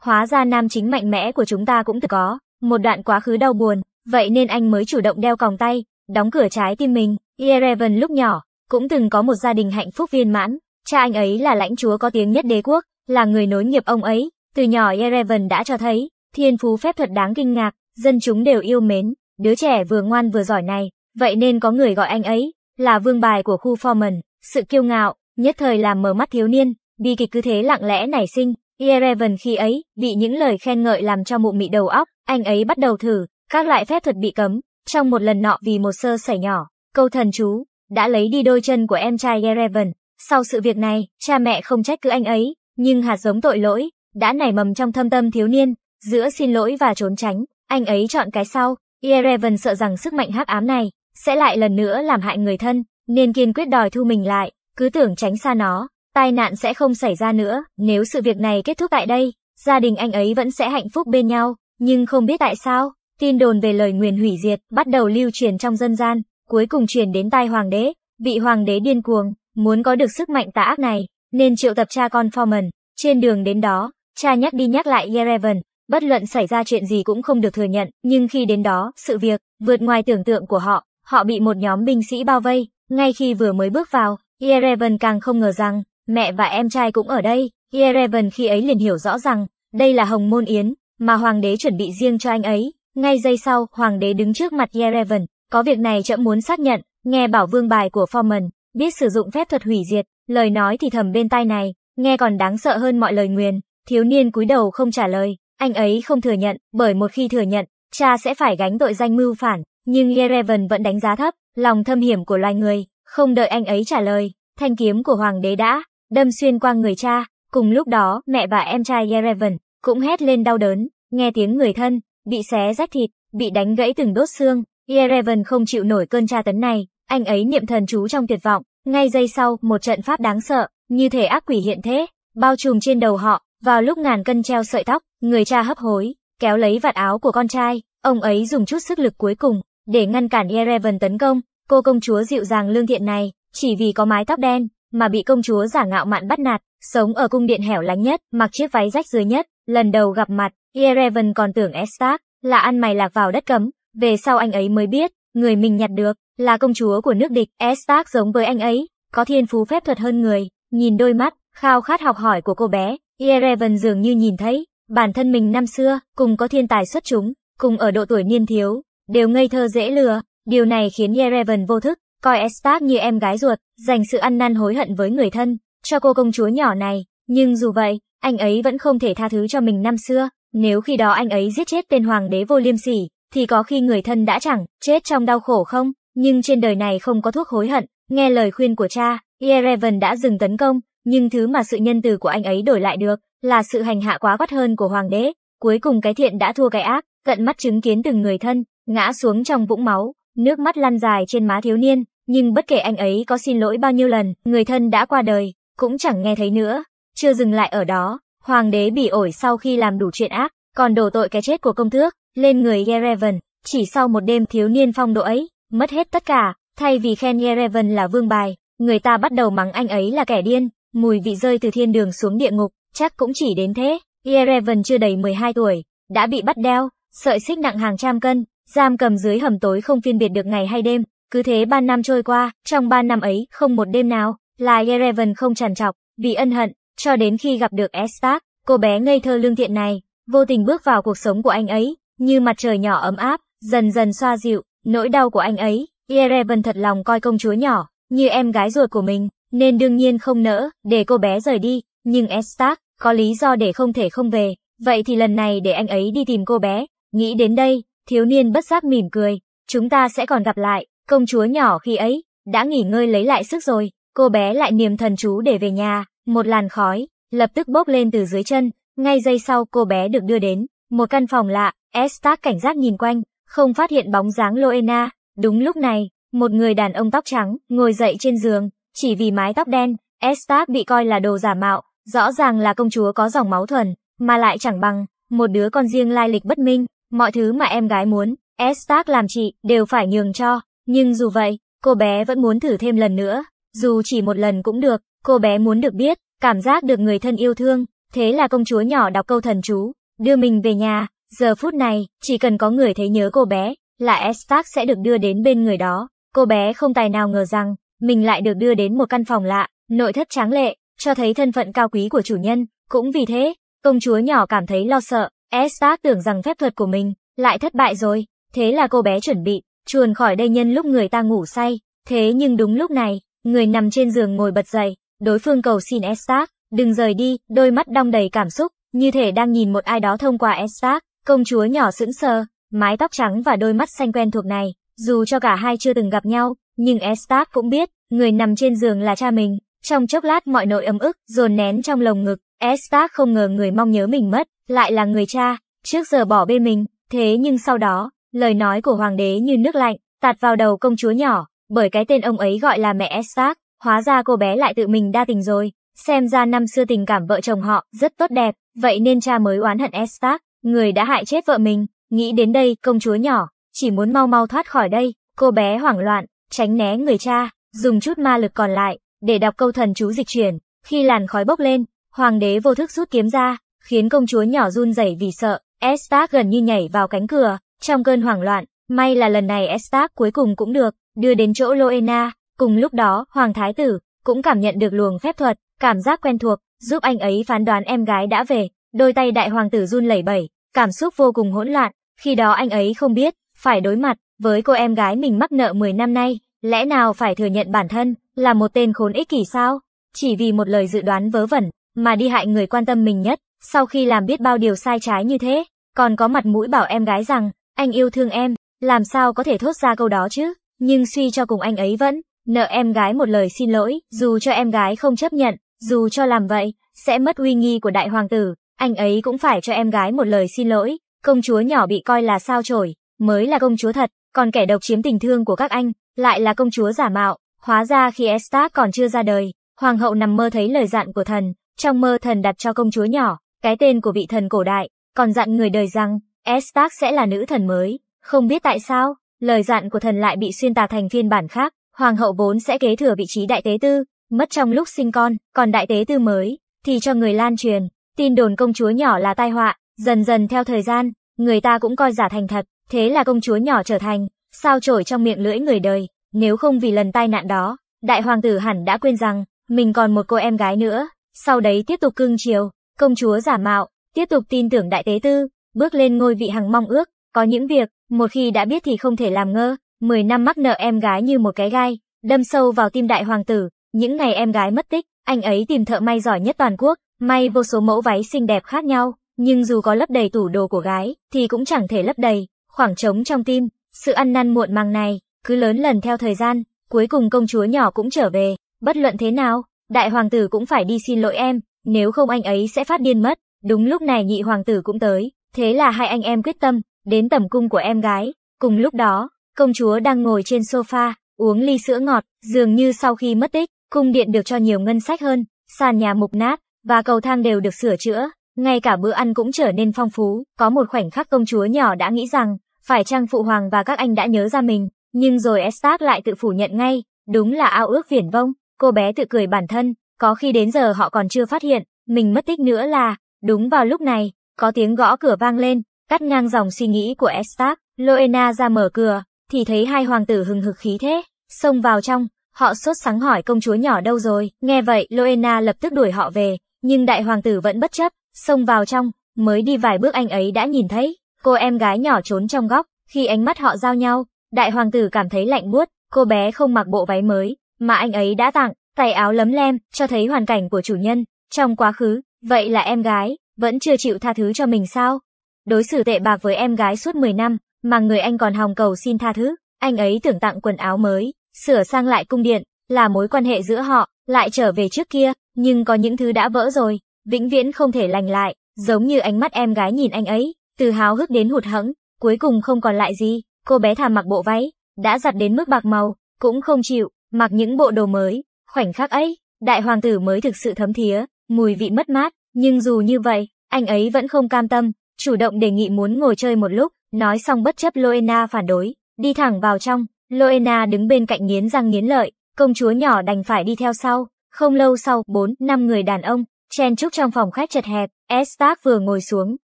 Hóa ra nam chính mạnh mẽ của chúng ta cũng từng có, một đoạn quá khứ đau buồn, vậy nên anh mới chủ động đeo còng tay, đóng cửa trái tim mình. Yerevan lúc nhỏ, cũng từng có một gia đình hạnh phúc viên mãn. Cha anh ấy là lãnh chúa có tiếng nhất đế quốc, là người nối nghiệp ông ấy. Từ nhỏ Erevan đã cho thấy, thiên phú phép thuật đáng kinh ngạc, dân chúng đều yêu mến. Đứa trẻ vừa ngoan vừa giỏi này, vậy nên có người gọi anh ấy là vương bài của khu Foreman. Sự kiêu ngạo, nhất thời làm mờ mắt thiếu niên, bi kịch cứ thế lặng lẽ nảy sinh. Erevan khi ấy, bị những lời khen ngợi làm cho mụ mị đầu óc, anh ấy bắt đầu thử, các loại phép thuật bị cấm. Trong một lần nọ vì một sơ sẩy nhỏ, câu thần chú, đã lấy đi đôi chân của em trai Gereven. Sau sự việc này, cha mẹ không trách cứ anh ấy, nhưng hạt giống tội lỗi, đã nảy mầm trong thâm tâm thiếu niên, giữa xin lỗi và trốn tránh, anh ấy chọn cái sau. Gereven sợ rằng sức mạnh hắc ám này, sẽ lại lần nữa làm hại người thân, nên kiên quyết đòi thu mình lại, cứ tưởng tránh xa nó, tai nạn sẽ không xảy ra nữa, nếu sự việc này kết thúc tại đây, gia đình anh ấy vẫn sẽ hạnh phúc bên nhau, nhưng không biết tại sao, tin đồn về lời nguyền hủy diệt bắt đầu lưu truyền trong dân gian, cuối cùng truyền đến tai hoàng đế, vị hoàng đế điên cuồng, muốn có được sức mạnh tà ác này, nên triệu tập cha con Foreman, trên đường đến đó, cha nhắc đi nhắc lại Yerevan, bất luận xảy ra chuyện gì cũng không được thừa nhận, nhưng khi đến đó, sự việc vượt ngoài tưởng tượng của họ, họ bị một nhóm binh sĩ bao vây, ngay khi vừa mới bước vào, Yerevan càng không ngờ rằng, mẹ và em trai cũng ở đây, Yerevan khi ấy liền hiểu rõ rằng, đây là Hồng Môn Yến, mà hoàng đế chuẩn bị riêng cho anh ấy. Ngay giây sau, hoàng đế đứng trước mặt Yerevan, có việc này chậm muốn xác nhận, nghe bảo vương bài của Foreman, biết sử dụng phép thuật hủy diệt, lời nói thì thầm bên tai này, nghe còn đáng sợ hơn mọi lời nguyền. Thiếu niên cúi đầu không trả lời, anh ấy không thừa nhận, bởi một khi thừa nhận, cha sẽ phải gánh tội danh mưu phản, nhưng Yerevan vẫn đánh giá thấp, lòng thâm hiểm của loài người, không đợi anh ấy trả lời, thanh kiếm của hoàng đế đã đâm xuyên qua người cha, cùng lúc đó mẹ và em trai Yerevan cũng hét lên đau đớn, nghe tiếng người thân, bị xé rách thịt, bị đánh gãy từng đốt xương, Yerevan không chịu nổi cơn tra tấn này, anh ấy niệm thần chú trong tuyệt vọng, ngay giây sau, một trận pháp đáng sợ, như thể ác quỷ hiện thế, bao trùm trên đầu họ, vào lúc ngàn cân treo sợi tóc, người cha hấp hối, kéo lấy vạt áo của con trai, ông ấy dùng chút sức lực cuối cùng, để ngăn cản Yerevan tấn công, cô công chúa dịu dàng lương thiện này, chỉ vì có mái tóc đen, mà bị công chúa giả ngạo mạn bắt nạt, sống ở cung điện hẻo lánh nhất, mặc chiếc váy rách dưới nhất, lần đầu gặp mặt, Yerevan còn tưởng Estak là ăn mày lạc vào đất cấm, về sau anh ấy mới biết, người mình nhặt được là công chúa của nước địch, Estak giống với anh ấy, có thiên phú phép thuật hơn người, nhìn đôi mắt, khao khát học hỏi của cô bé, Yerevan dường như nhìn thấy, bản thân mình năm xưa, cùng có thiên tài xuất chúng, cùng ở độ tuổi niên thiếu, đều ngây thơ dễ lừa, điều này khiến Yerevan vô thức, coi Estak như em gái ruột, dành sự ăn năn hối hận với người thân, cho cô công chúa nhỏ này, nhưng dù vậy, anh ấy vẫn không thể tha thứ cho mình năm xưa, nếu khi đó anh ấy giết chết tên hoàng đế vô liêm sỉ, thì có khi người thân đã chẳng chết trong đau khổ không? Nhưng trên đời này không có thuốc hối hận, nghe lời khuyên của cha, Yerevan đã dừng tấn công, nhưng thứ mà sự nhân từ của anh ấy đổi lại được là sự hành hạ quá quát hơn của hoàng đế. Cuối cùng cái thiện đã thua cái ác, cận mắt chứng kiến từng người thân, ngã xuống trong vũng máu, nước mắt lăn dài trên má thiếu niên, nhưng bất kể anh ấy có xin lỗi bao nhiêu lần, người thân đã qua đời, cũng chẳng nghe thấy nữa. Chưa dừng lại ở đó, hoàng đế bị ổi sau khi làm đủ chuyện ác, còn đổ tội cái chết của công tước lên người Yerevan. Chỉ sau một đêm thiếu niên phong độ ấy, mất hết tất cả, thay vì khen Yerevan là vương bài, người ta bắt đầu mắng anh ấy là kẻ điên, mùi vị rơi từ thiên đường xuống địa ngục, chắc cũng chỉ đến thế. Yerevan chưa đầy 12 tuổi, đã bị bắt đeo, sợi xích nặng hàng trăm cân, giam cầm dưới hầm tối không phiên biệt được ngày hay đêm. Cứ thế ba năm trôi qua, trong ba năm ấy không một đêm nào là Yerevan không trằn trọc, vì ân hận, cho đến khi gặp được Estac cô bé ngây thơ lương thiện này, vô tình bước vào cuộc sống của anh ấy, như mặt trời nhỏ ấm áp, dần dần xoa dịu, nỗi đau của anh ấy. Yerevan thật lòng coi công chúa nhỏ, như em gái ruột của mình, nên đương nhiên không nỡ, để cô bé rời đi, nhưng Estak, có lý do để không thể không về, vậy thì lần này để anh ấy đi tìm cô bé, nghĩ đến đây, thiếu niên bất giác mỉm cười, chúng ta sẽ còn gặp lại, công chúa nhỏ khi ấy, đã nghỉ ngơi lấy lại sức rồi, cô bé lại niềm thần chú để về nhà, một làn khói, lập tức bốc lên từ dưới chân, ngay giây sau cô bé được đưa đến, một căn phòng lạ, Estak cảnh giác nhìn quanh, không phát hiện bóng dáng Loena. Đúng lúc này, một người đàn ông tóc trắng ngồi dậy trên giường, chỉ vì mái tóc đen, Estak bị coi là đồ giả mạo, rõ ràng là công chúa có dòng máu thuần, mà lại chẳng bằng một đứa con riêng lai lịch bất minh, mọi thứ mà em gái muốn, Estak làm chị đều phải nhường cho, nhưng dù vậy, cô bé vẫn muốn thử thêm lần nữa, dù chỉ một lần cũng được, cô bé muốn được biết, cảm giác được người thân yêu thương, Thế là công chúa nhỏ đọc câu thần chú, đưa mình về nhà, giờ phút này, chỉ cần có người thấy nhớ cô bé, là Estac sẽ được đưa đến bên người đó. Cô bé không tài nào ngờ rằng, mình lại được đưa đến một căn phòng lạ, nội thất tráng lệ, cho thấy thân phận cao quý của chủ nhân. Cũng vì thế, công chúa nhỏ cảm thấy lo sợ, Estac tưởng rằng phép thuật của mình lại thất bại rồi. Thế là cô bé chuẩn bị, chuồn khỏi đây nhân lúc người ta ngủ say. Thế nhưng đúng lúc này, người nằm trên giường ngồi bật dậy, đối phương cầu xin Estac đừng rời đi, đôi mắt đong đầy cảm xúc, như thể đang nhìn một ai đó thông qua Estark, công chúa nhỏ sững sờ, mái tóc trắng và đôi mắt xanh quen thuộc này, dù cho cả hai chưa từng gặp nhau, nhưng Estark cũng biết, người nằm trên giường là cha mình, trong chốc lát mọi nỗi ấm ức, dồn nén trong lồng ngực, Estark không ngờ người mong nhớ mình mất, lại là người cha, trước giờ bỏ bê mình, thế nhưng sau đó, lời nói của hoàng đế như nước lạnh, tạt vào đầu công chúa nhỏ, bởi cái tên ông ấy gọi là mẹ Estark, hóa ra cô bé lại tự mình đa tình rồi. Xem ra năm xưa tình cảm vợ chồng họ rất tốt đẹp, vậy nên cha mới oán hận Estak, người đã hại chết vợ mình. Nghĩ đến đây, công chúa nhỏ, chỉ muốn mau mau thoát khỏi đây. Cô bé hoảng loạn, tránh né người cha, dùng chút ma lực còn lại, để đọc câu thần chú dịch chuyển. Khi làn khói bốc lên, hoàng đế vô thức rút kiếm ra, khiến công chúa nhỏ run rẩy vì sợ. Estak gần như nhảy vào cánh cửa, trong cơn hoảng loạn. May là lần này Estak cuối cùng cũng được, đưa đến chỗ Loena. Cùng lúc đó, hoàng thái tử, cũng cảm nhận được luồng phép thuật, Cảm giác quen thuộc, giúp anh ấy phán đoán em gái đã về. Đôi tay đại hoàng tử run lẩy bẩy, cảm xúc vô cùng hỗn loạn. Khi đó anh ấy không biết, phải đối mặt với cô em gái mình mắc nợ 10 năm nay. Lẽ nào phải thừa nhận bản thân là một tên khốn ích kỷ sao? Chỉ vì một lời dự đoán vớ vẩn mà đi hại người quan tâm mình nhất, sau khi làm biết bao điều sai trái như thế, còn có mặt mũi bảo em gái rằng anh yêu thương em, làm sao có thể thốt ra câu đó chứ? Nhưng suy cho cùng anh ấy vẫn nợ em gái một lời xin lỗi, dù cho em gái không chấp nhận, dù cho làm vậy, sẽ mất uy nghi của đại hoàng tử, anh ấy cũng phải cho em gái một lời xin lỗi, công chúa nhỏ bị coi là sao chổi, mới là công chúa thật, còn kẻ độc chiếm tình thương của các anh, lại là công chúa giả mạo, hóa ra khi Estat còn chưa ra đời, hoàng hậu nằm mơ thấy lời dặn của thần, trong mơ thần đặt cho công chúa nhỏ, cái tên của vị thần cổ đại, còn dặn người đời rằng, Estat sẽ là nữ thần mới, không biết tại sao, lời dặn của thần lại bị xuyên tạc thành phiên bản khác, hoàng hậu vốn sẽ kế thừa vị trí đại tế tư, mất trong lúc sinh con, còn đại tế tư mới, thì cho người lan truyền, tin đồn công chúa nhỏ là tai họa, dần dần theo thời gian, người ta cũng coi giả thành thật, thế là công chúa nhỏ trở thành, sao trổi trong miệng lưỡi người đời, nếu không vì lần tai nạn đó, đại hoàng tử hẳn đã quên rằng, mình còn một cô em gái nữa, sau đấy tiếp tục cưng chiều, công chúa giả mạo, tiếp tục tin tưởng đại tế tư, bước lên ngôi vị hằng mong ước, có những việc, một khi đã biết thì không thể làm ngơ, 10 năm mắc nợ em gái như một cái gai, đâm sâu vào tim đại hoàng tử, những ngày em gái mất tích, anh ấy tìm thợ may giỏi nhất toàn quốc, may vô số mẫu váy xinh đẹp khác nhau, nhưng dù có lấp đầy tủ đồ của gái, thì cũng chẳng thể lấp đầy, khoảng trống trong tim, sự ăn năn muộn màng này, cứ lớn lần theo thời gian, cuối cùng công chúa nhỏ cũng trở về, bất luận thế nào, đại hoàng tử cũng phải đi xin lỗi em, nếu không anh ấy sẽ phát điên mất, đúng lúc này nhị hoàng tử cũng tới, thế là hai anh em quyết tâm, đến tầm cung của em gái, cùng lúc đó, công chúa đang ngồi trên sofa, uống ly sữa ngọt, dường như sau khi mất tích, cung điện được cho nhiều ngân sách hơn, sàn nhà mục nát và cầu thang đều được sửa chữa, ngay cả bữa ăn cũng trở nên phong phú. Có một khoảnh khắc công chúa nhỏ đã nghĩ rằng, phải chăng phụ hoàng và các anh đã nhớ ra mình, nhưng rồi Estat lại tự phủ nhận ngay, đúng là ao ước viển vông, cô bé tự cười bản thân, có khi đến giờ họ còn chưa phát hiện, mình mất tích nữa là, đúng vào lúc này, có tiếng gõ cửa vang lên, cắt ngang dòng suy nghĩ của Estat, Loena ra mở cửa, thì thấy hai hoàng tử hừng hực khí thế, xông vào trong, Họ sốt sắng hỏi công chúa nhỏ đâu rồi, nghe vậy Loena lập tức đuổi họ về, nhưng đại hoàng tử vẫn bất chấp, xông vào trong, mới đi vài bước anh ấy đã nhìn thấy, cô em gái nhỏ trốn trong góc, khi ánh mắt họ giao nhau, đại hoàng tử cảm thấy lạnh buốt, cô bé không mặc bộ váy mới, mà anh ấy đã tặng, tay áo lấm lem, cho thấy hoàn cảnh của chủ nhân, trong quá khứ, vậy là em gái, vẫn chưa chịu tha thứ cho mình sao? Đối xử tệ bạc với em gái suốt 10 năm, mà người anh còn hòng cầu xin tha thứ, anh ấy tưởng tặng quần áo mới, sửa sang lại cung điện, là mối quan hệ giữa họ, lại trở về trước kia, nhưng có những thứ đã vỡ rồi, vĩnh viễn không thể lành lại, giống như ánh mắt em gái nhìn anh ấy, từ háo hức đến hụt hẫng, cuối cùng không còn lại gì, cô bé thà mặc bộ váy, đã giặt đến mức bạc màu, cũng không chịu, mặc những bộ đồ mới, khoảnh khắc ấy, đại hoàng tử mới thực sự thấm thía, mùi vị mất mát, nhưng dù như vậy, anh ấy vẫn không cam tâm, chủ động đề nghị muốn ngồi chơi một lúc, nói xong bất chấp Loena phản đối, đi thẳng vào trong, Loena đứng bên cạnh nghiến răng nghiến lợi, công chúa nhỏ đành phải đi theo sau. Không lâu sau, bốn, năm người đàn ông, chen chúc trong phòng khách chật hẹp, Estak vừa ngồi xuống,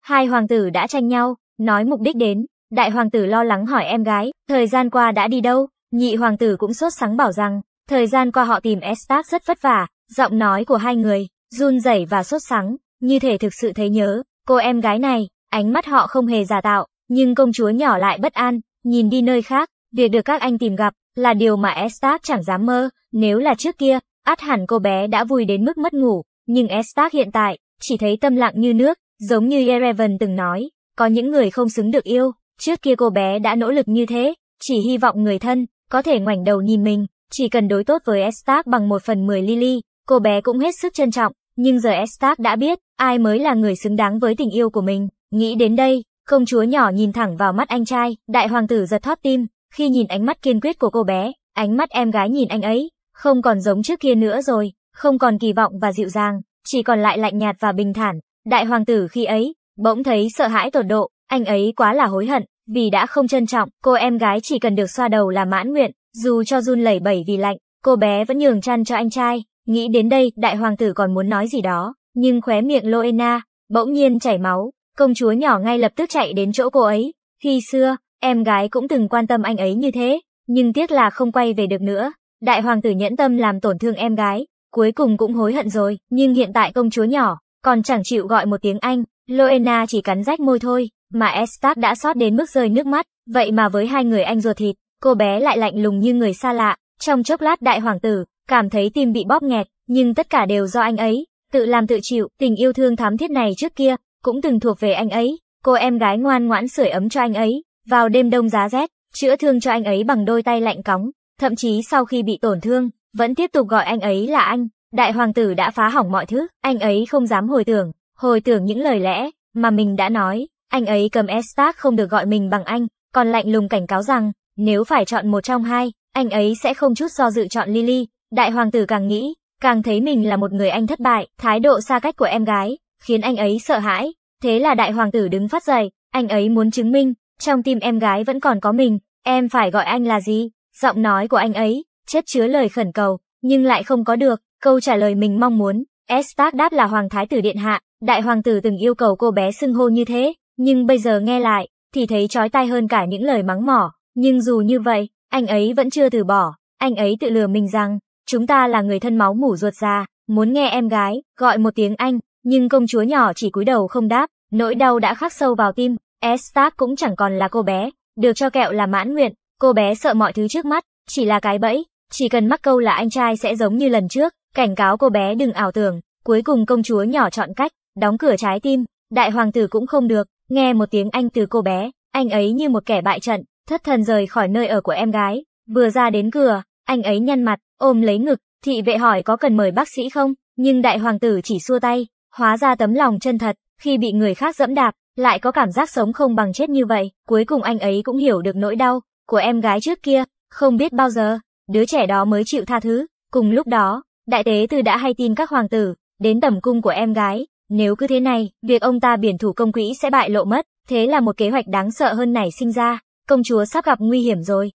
hai hoàng tử đã tranh nhau, nói mục đích đến. Đại hoàng tử lo lắng hỏi em gái, thời gian qua đã đi đâu, nhị hoàng tử cũng sốt sắng bảo rằng, thời gian qua họ tìm Estak rất vất vả, giọng nói của hai người, run rẩy và sốt sắng, như thể thực sự thấy nhớ, cô em gái này, ánh mắt họ không hề giả tạo, nhưng công chúa nhỏ lại bất an, nhìn đi nơi khác, Việc được các anh tìm gặp là điều mà Estac chẳng dám mơ, nếu là trước kia, át hẳn cô bé đã vui đến mức mất ngủ, nhưng Estac hiện tại, chỉ thấy tâm lặng như nước, giống như Erevan từng nói, có những người không xứng được yêu, trước kia cô bé đã nỗ lực như thế, chỉ hy vọng người thân, có thể ngoảnh đầu nhìn mình, chỉ cần đối tốt với Estac bằng một phần mười Lily, cô bé cũng hết sức trân trọng, nhưng giờ Estac đã biết, ai mới là người xứng đáng với tình yêu của mình, nghĩ đến đây, công chúa nhỏ nhìn thẳng vào mắt anh trai, đại hoàng tử giật thót tim, khi nhìn ánh mắt kiên quyết của cô bé, ánh mắt em gái nhìn anh ấy, không còn giống trước kia nữa rồi, không còn kỳ vọng và dịu dàng, chỉ còn lại lạnh nhạt và bình thản. Đại hoàng tử khi ấy, bỗng thấy sợ hãi tột độ, anh ấy quá là hối hận, vì đã không trân trọng, cô em gái chỉ cần được xoa đầu là mãn nguyện, dù cho run lẩy bẩy vì lạnh, cô bé vẫn nhường chăn cho anh trai. Nghĩ đến đây, đại hoàng tử còn muốn nói gì đó, nhưng khóe miệng Loena, bỗng nhiên chảy máu, công chúa nhỏ ngay lập tức chạy đến chỗ cô ấy. Khi xưa, Em gái cũng từng quan tâm anh ấy như thế, nhưng tiếc là không quay về được nữa. Đại hoàng tử nhẫn tâm làm tổn thương em gái, cuối cùng cũng hối hận rồi, nhưng hiện tại công chúa nhỏ, còn chẳng chịu gọi một tiếng Anh, Loena chỉ cắn rách môi thôi, mà Estat đã xót đến mức rơi nước mắt, vậy mà với hai người anh ruột thịt, cô bé lại lạnh lùng như người xa lạ, trong chốc lát đại hoàng tử, cảm thấy tim bị bóp nghẹt, nhưng tất cả đều do anh ấy, tự làm tự chịu, tình yêu thương thắm thiết này trước kia, cũng từng thuộc về anh ấy, cô em gái ngoan ngoãn sưởi ấm cho anh ấy, vào đêm đông giá rét, chữa thương cho anh ấy bằng đôi tay lạnh cóng, thậm chí sau khi bị tổn thương, vẫn tiếp tục gọi anh ấy là anh. Đại hoàng tử đã phá hỏng mọi thứ, anh ấy không dám hồi tưởng, hồi tưởng những lời lẽ mà mình đã nói. Anh ấy cầm Estak không được gọi mình bằng anh, còn lạnh lùng cảnh cáo rằng, nếu phải chọn một trong hai, anh ấy sẽ không chút do dự chọn Lily. Đại hoàng tử càng nghĩ, càng thấy mình là một người anh thất bại, thái độ xa cách của em gái, khiến anh ấy sợ hãi. Thế là đại hoàng tử đứng phát dậy, anh ấy muốn chứng minh, trong tim em gái vẫn còn có mình, em phải gọi anh là gì? Giọng nói của anh ấy, chất chứa lời khẩn cầu, nhưng lại không có được, câu trả lời mình mong muốn. estac đáp là Hoàng Thái Tử Điện Hạ, Đại Hoàng Tử từng yêu cầu cô bé xưng hô như thế, nhưng bây giờ nghe lại, thì thấy chói tai hơn cả những lời mắng mỏ. Nhưng dù như vậy, anh ấy vẫn chưa từ bỏ, anh ấy tự lừa mình rằng, chúng ta là người thân máu mủ ruột già, muốn nghe em gái, gọi một tiếng anh, nhưng công chúa nhỏ chỉ cúi đầu không đáp, nỗi đau đã khắc sâu vào tim, Estat cũng chẳng còn là cô bé, được cho kẹo là mãn nguyện, cô bé sợ mọi thứ trước mắt, chỉ là cái bẫy, chỉ cần mắc câu là anh trai sẽ giống như lần trước, cảnh cáo cô bé đừng ảo tưởng, cuối cùng công chúa nhỏ chọn cách, đóng cửa trái tim, đại hoàng tử cũng không được, nghe một tiếng anh từ cô bé, anh ấy như một kẻ bại trận, thất thần rời khỏi nơi ở của em gái, vừa ra đến cửa, anh ấy nhăn mặt, ôm lấy ngực, thị vệ hỏi có cần mời bác sĩ không, nhưng đại hoàng tử chỉ xua tay, hóa ra tấm lòng chân thật, khi bị người khác dẫm đạp, lại có cảm giác sống không bằng chết như vậy, cuối cùng anh ấy cũng hiểu được nỗi đau của em gái trước kia, không biết bao giờ, đứa trẻ đó mới chịu tha thứ. Cùng lúc đó, đại tế từ đã hay tin các hoàng tử, đến tầm cung của em gái, nếu cứ thế này, việc ông ta biển thủ công quỹ sẽ bại lộ mất, thế là một kế hoạch đáng sợ hơn này sinh ra, công chúa sắp gặp nguy hiểm rồi.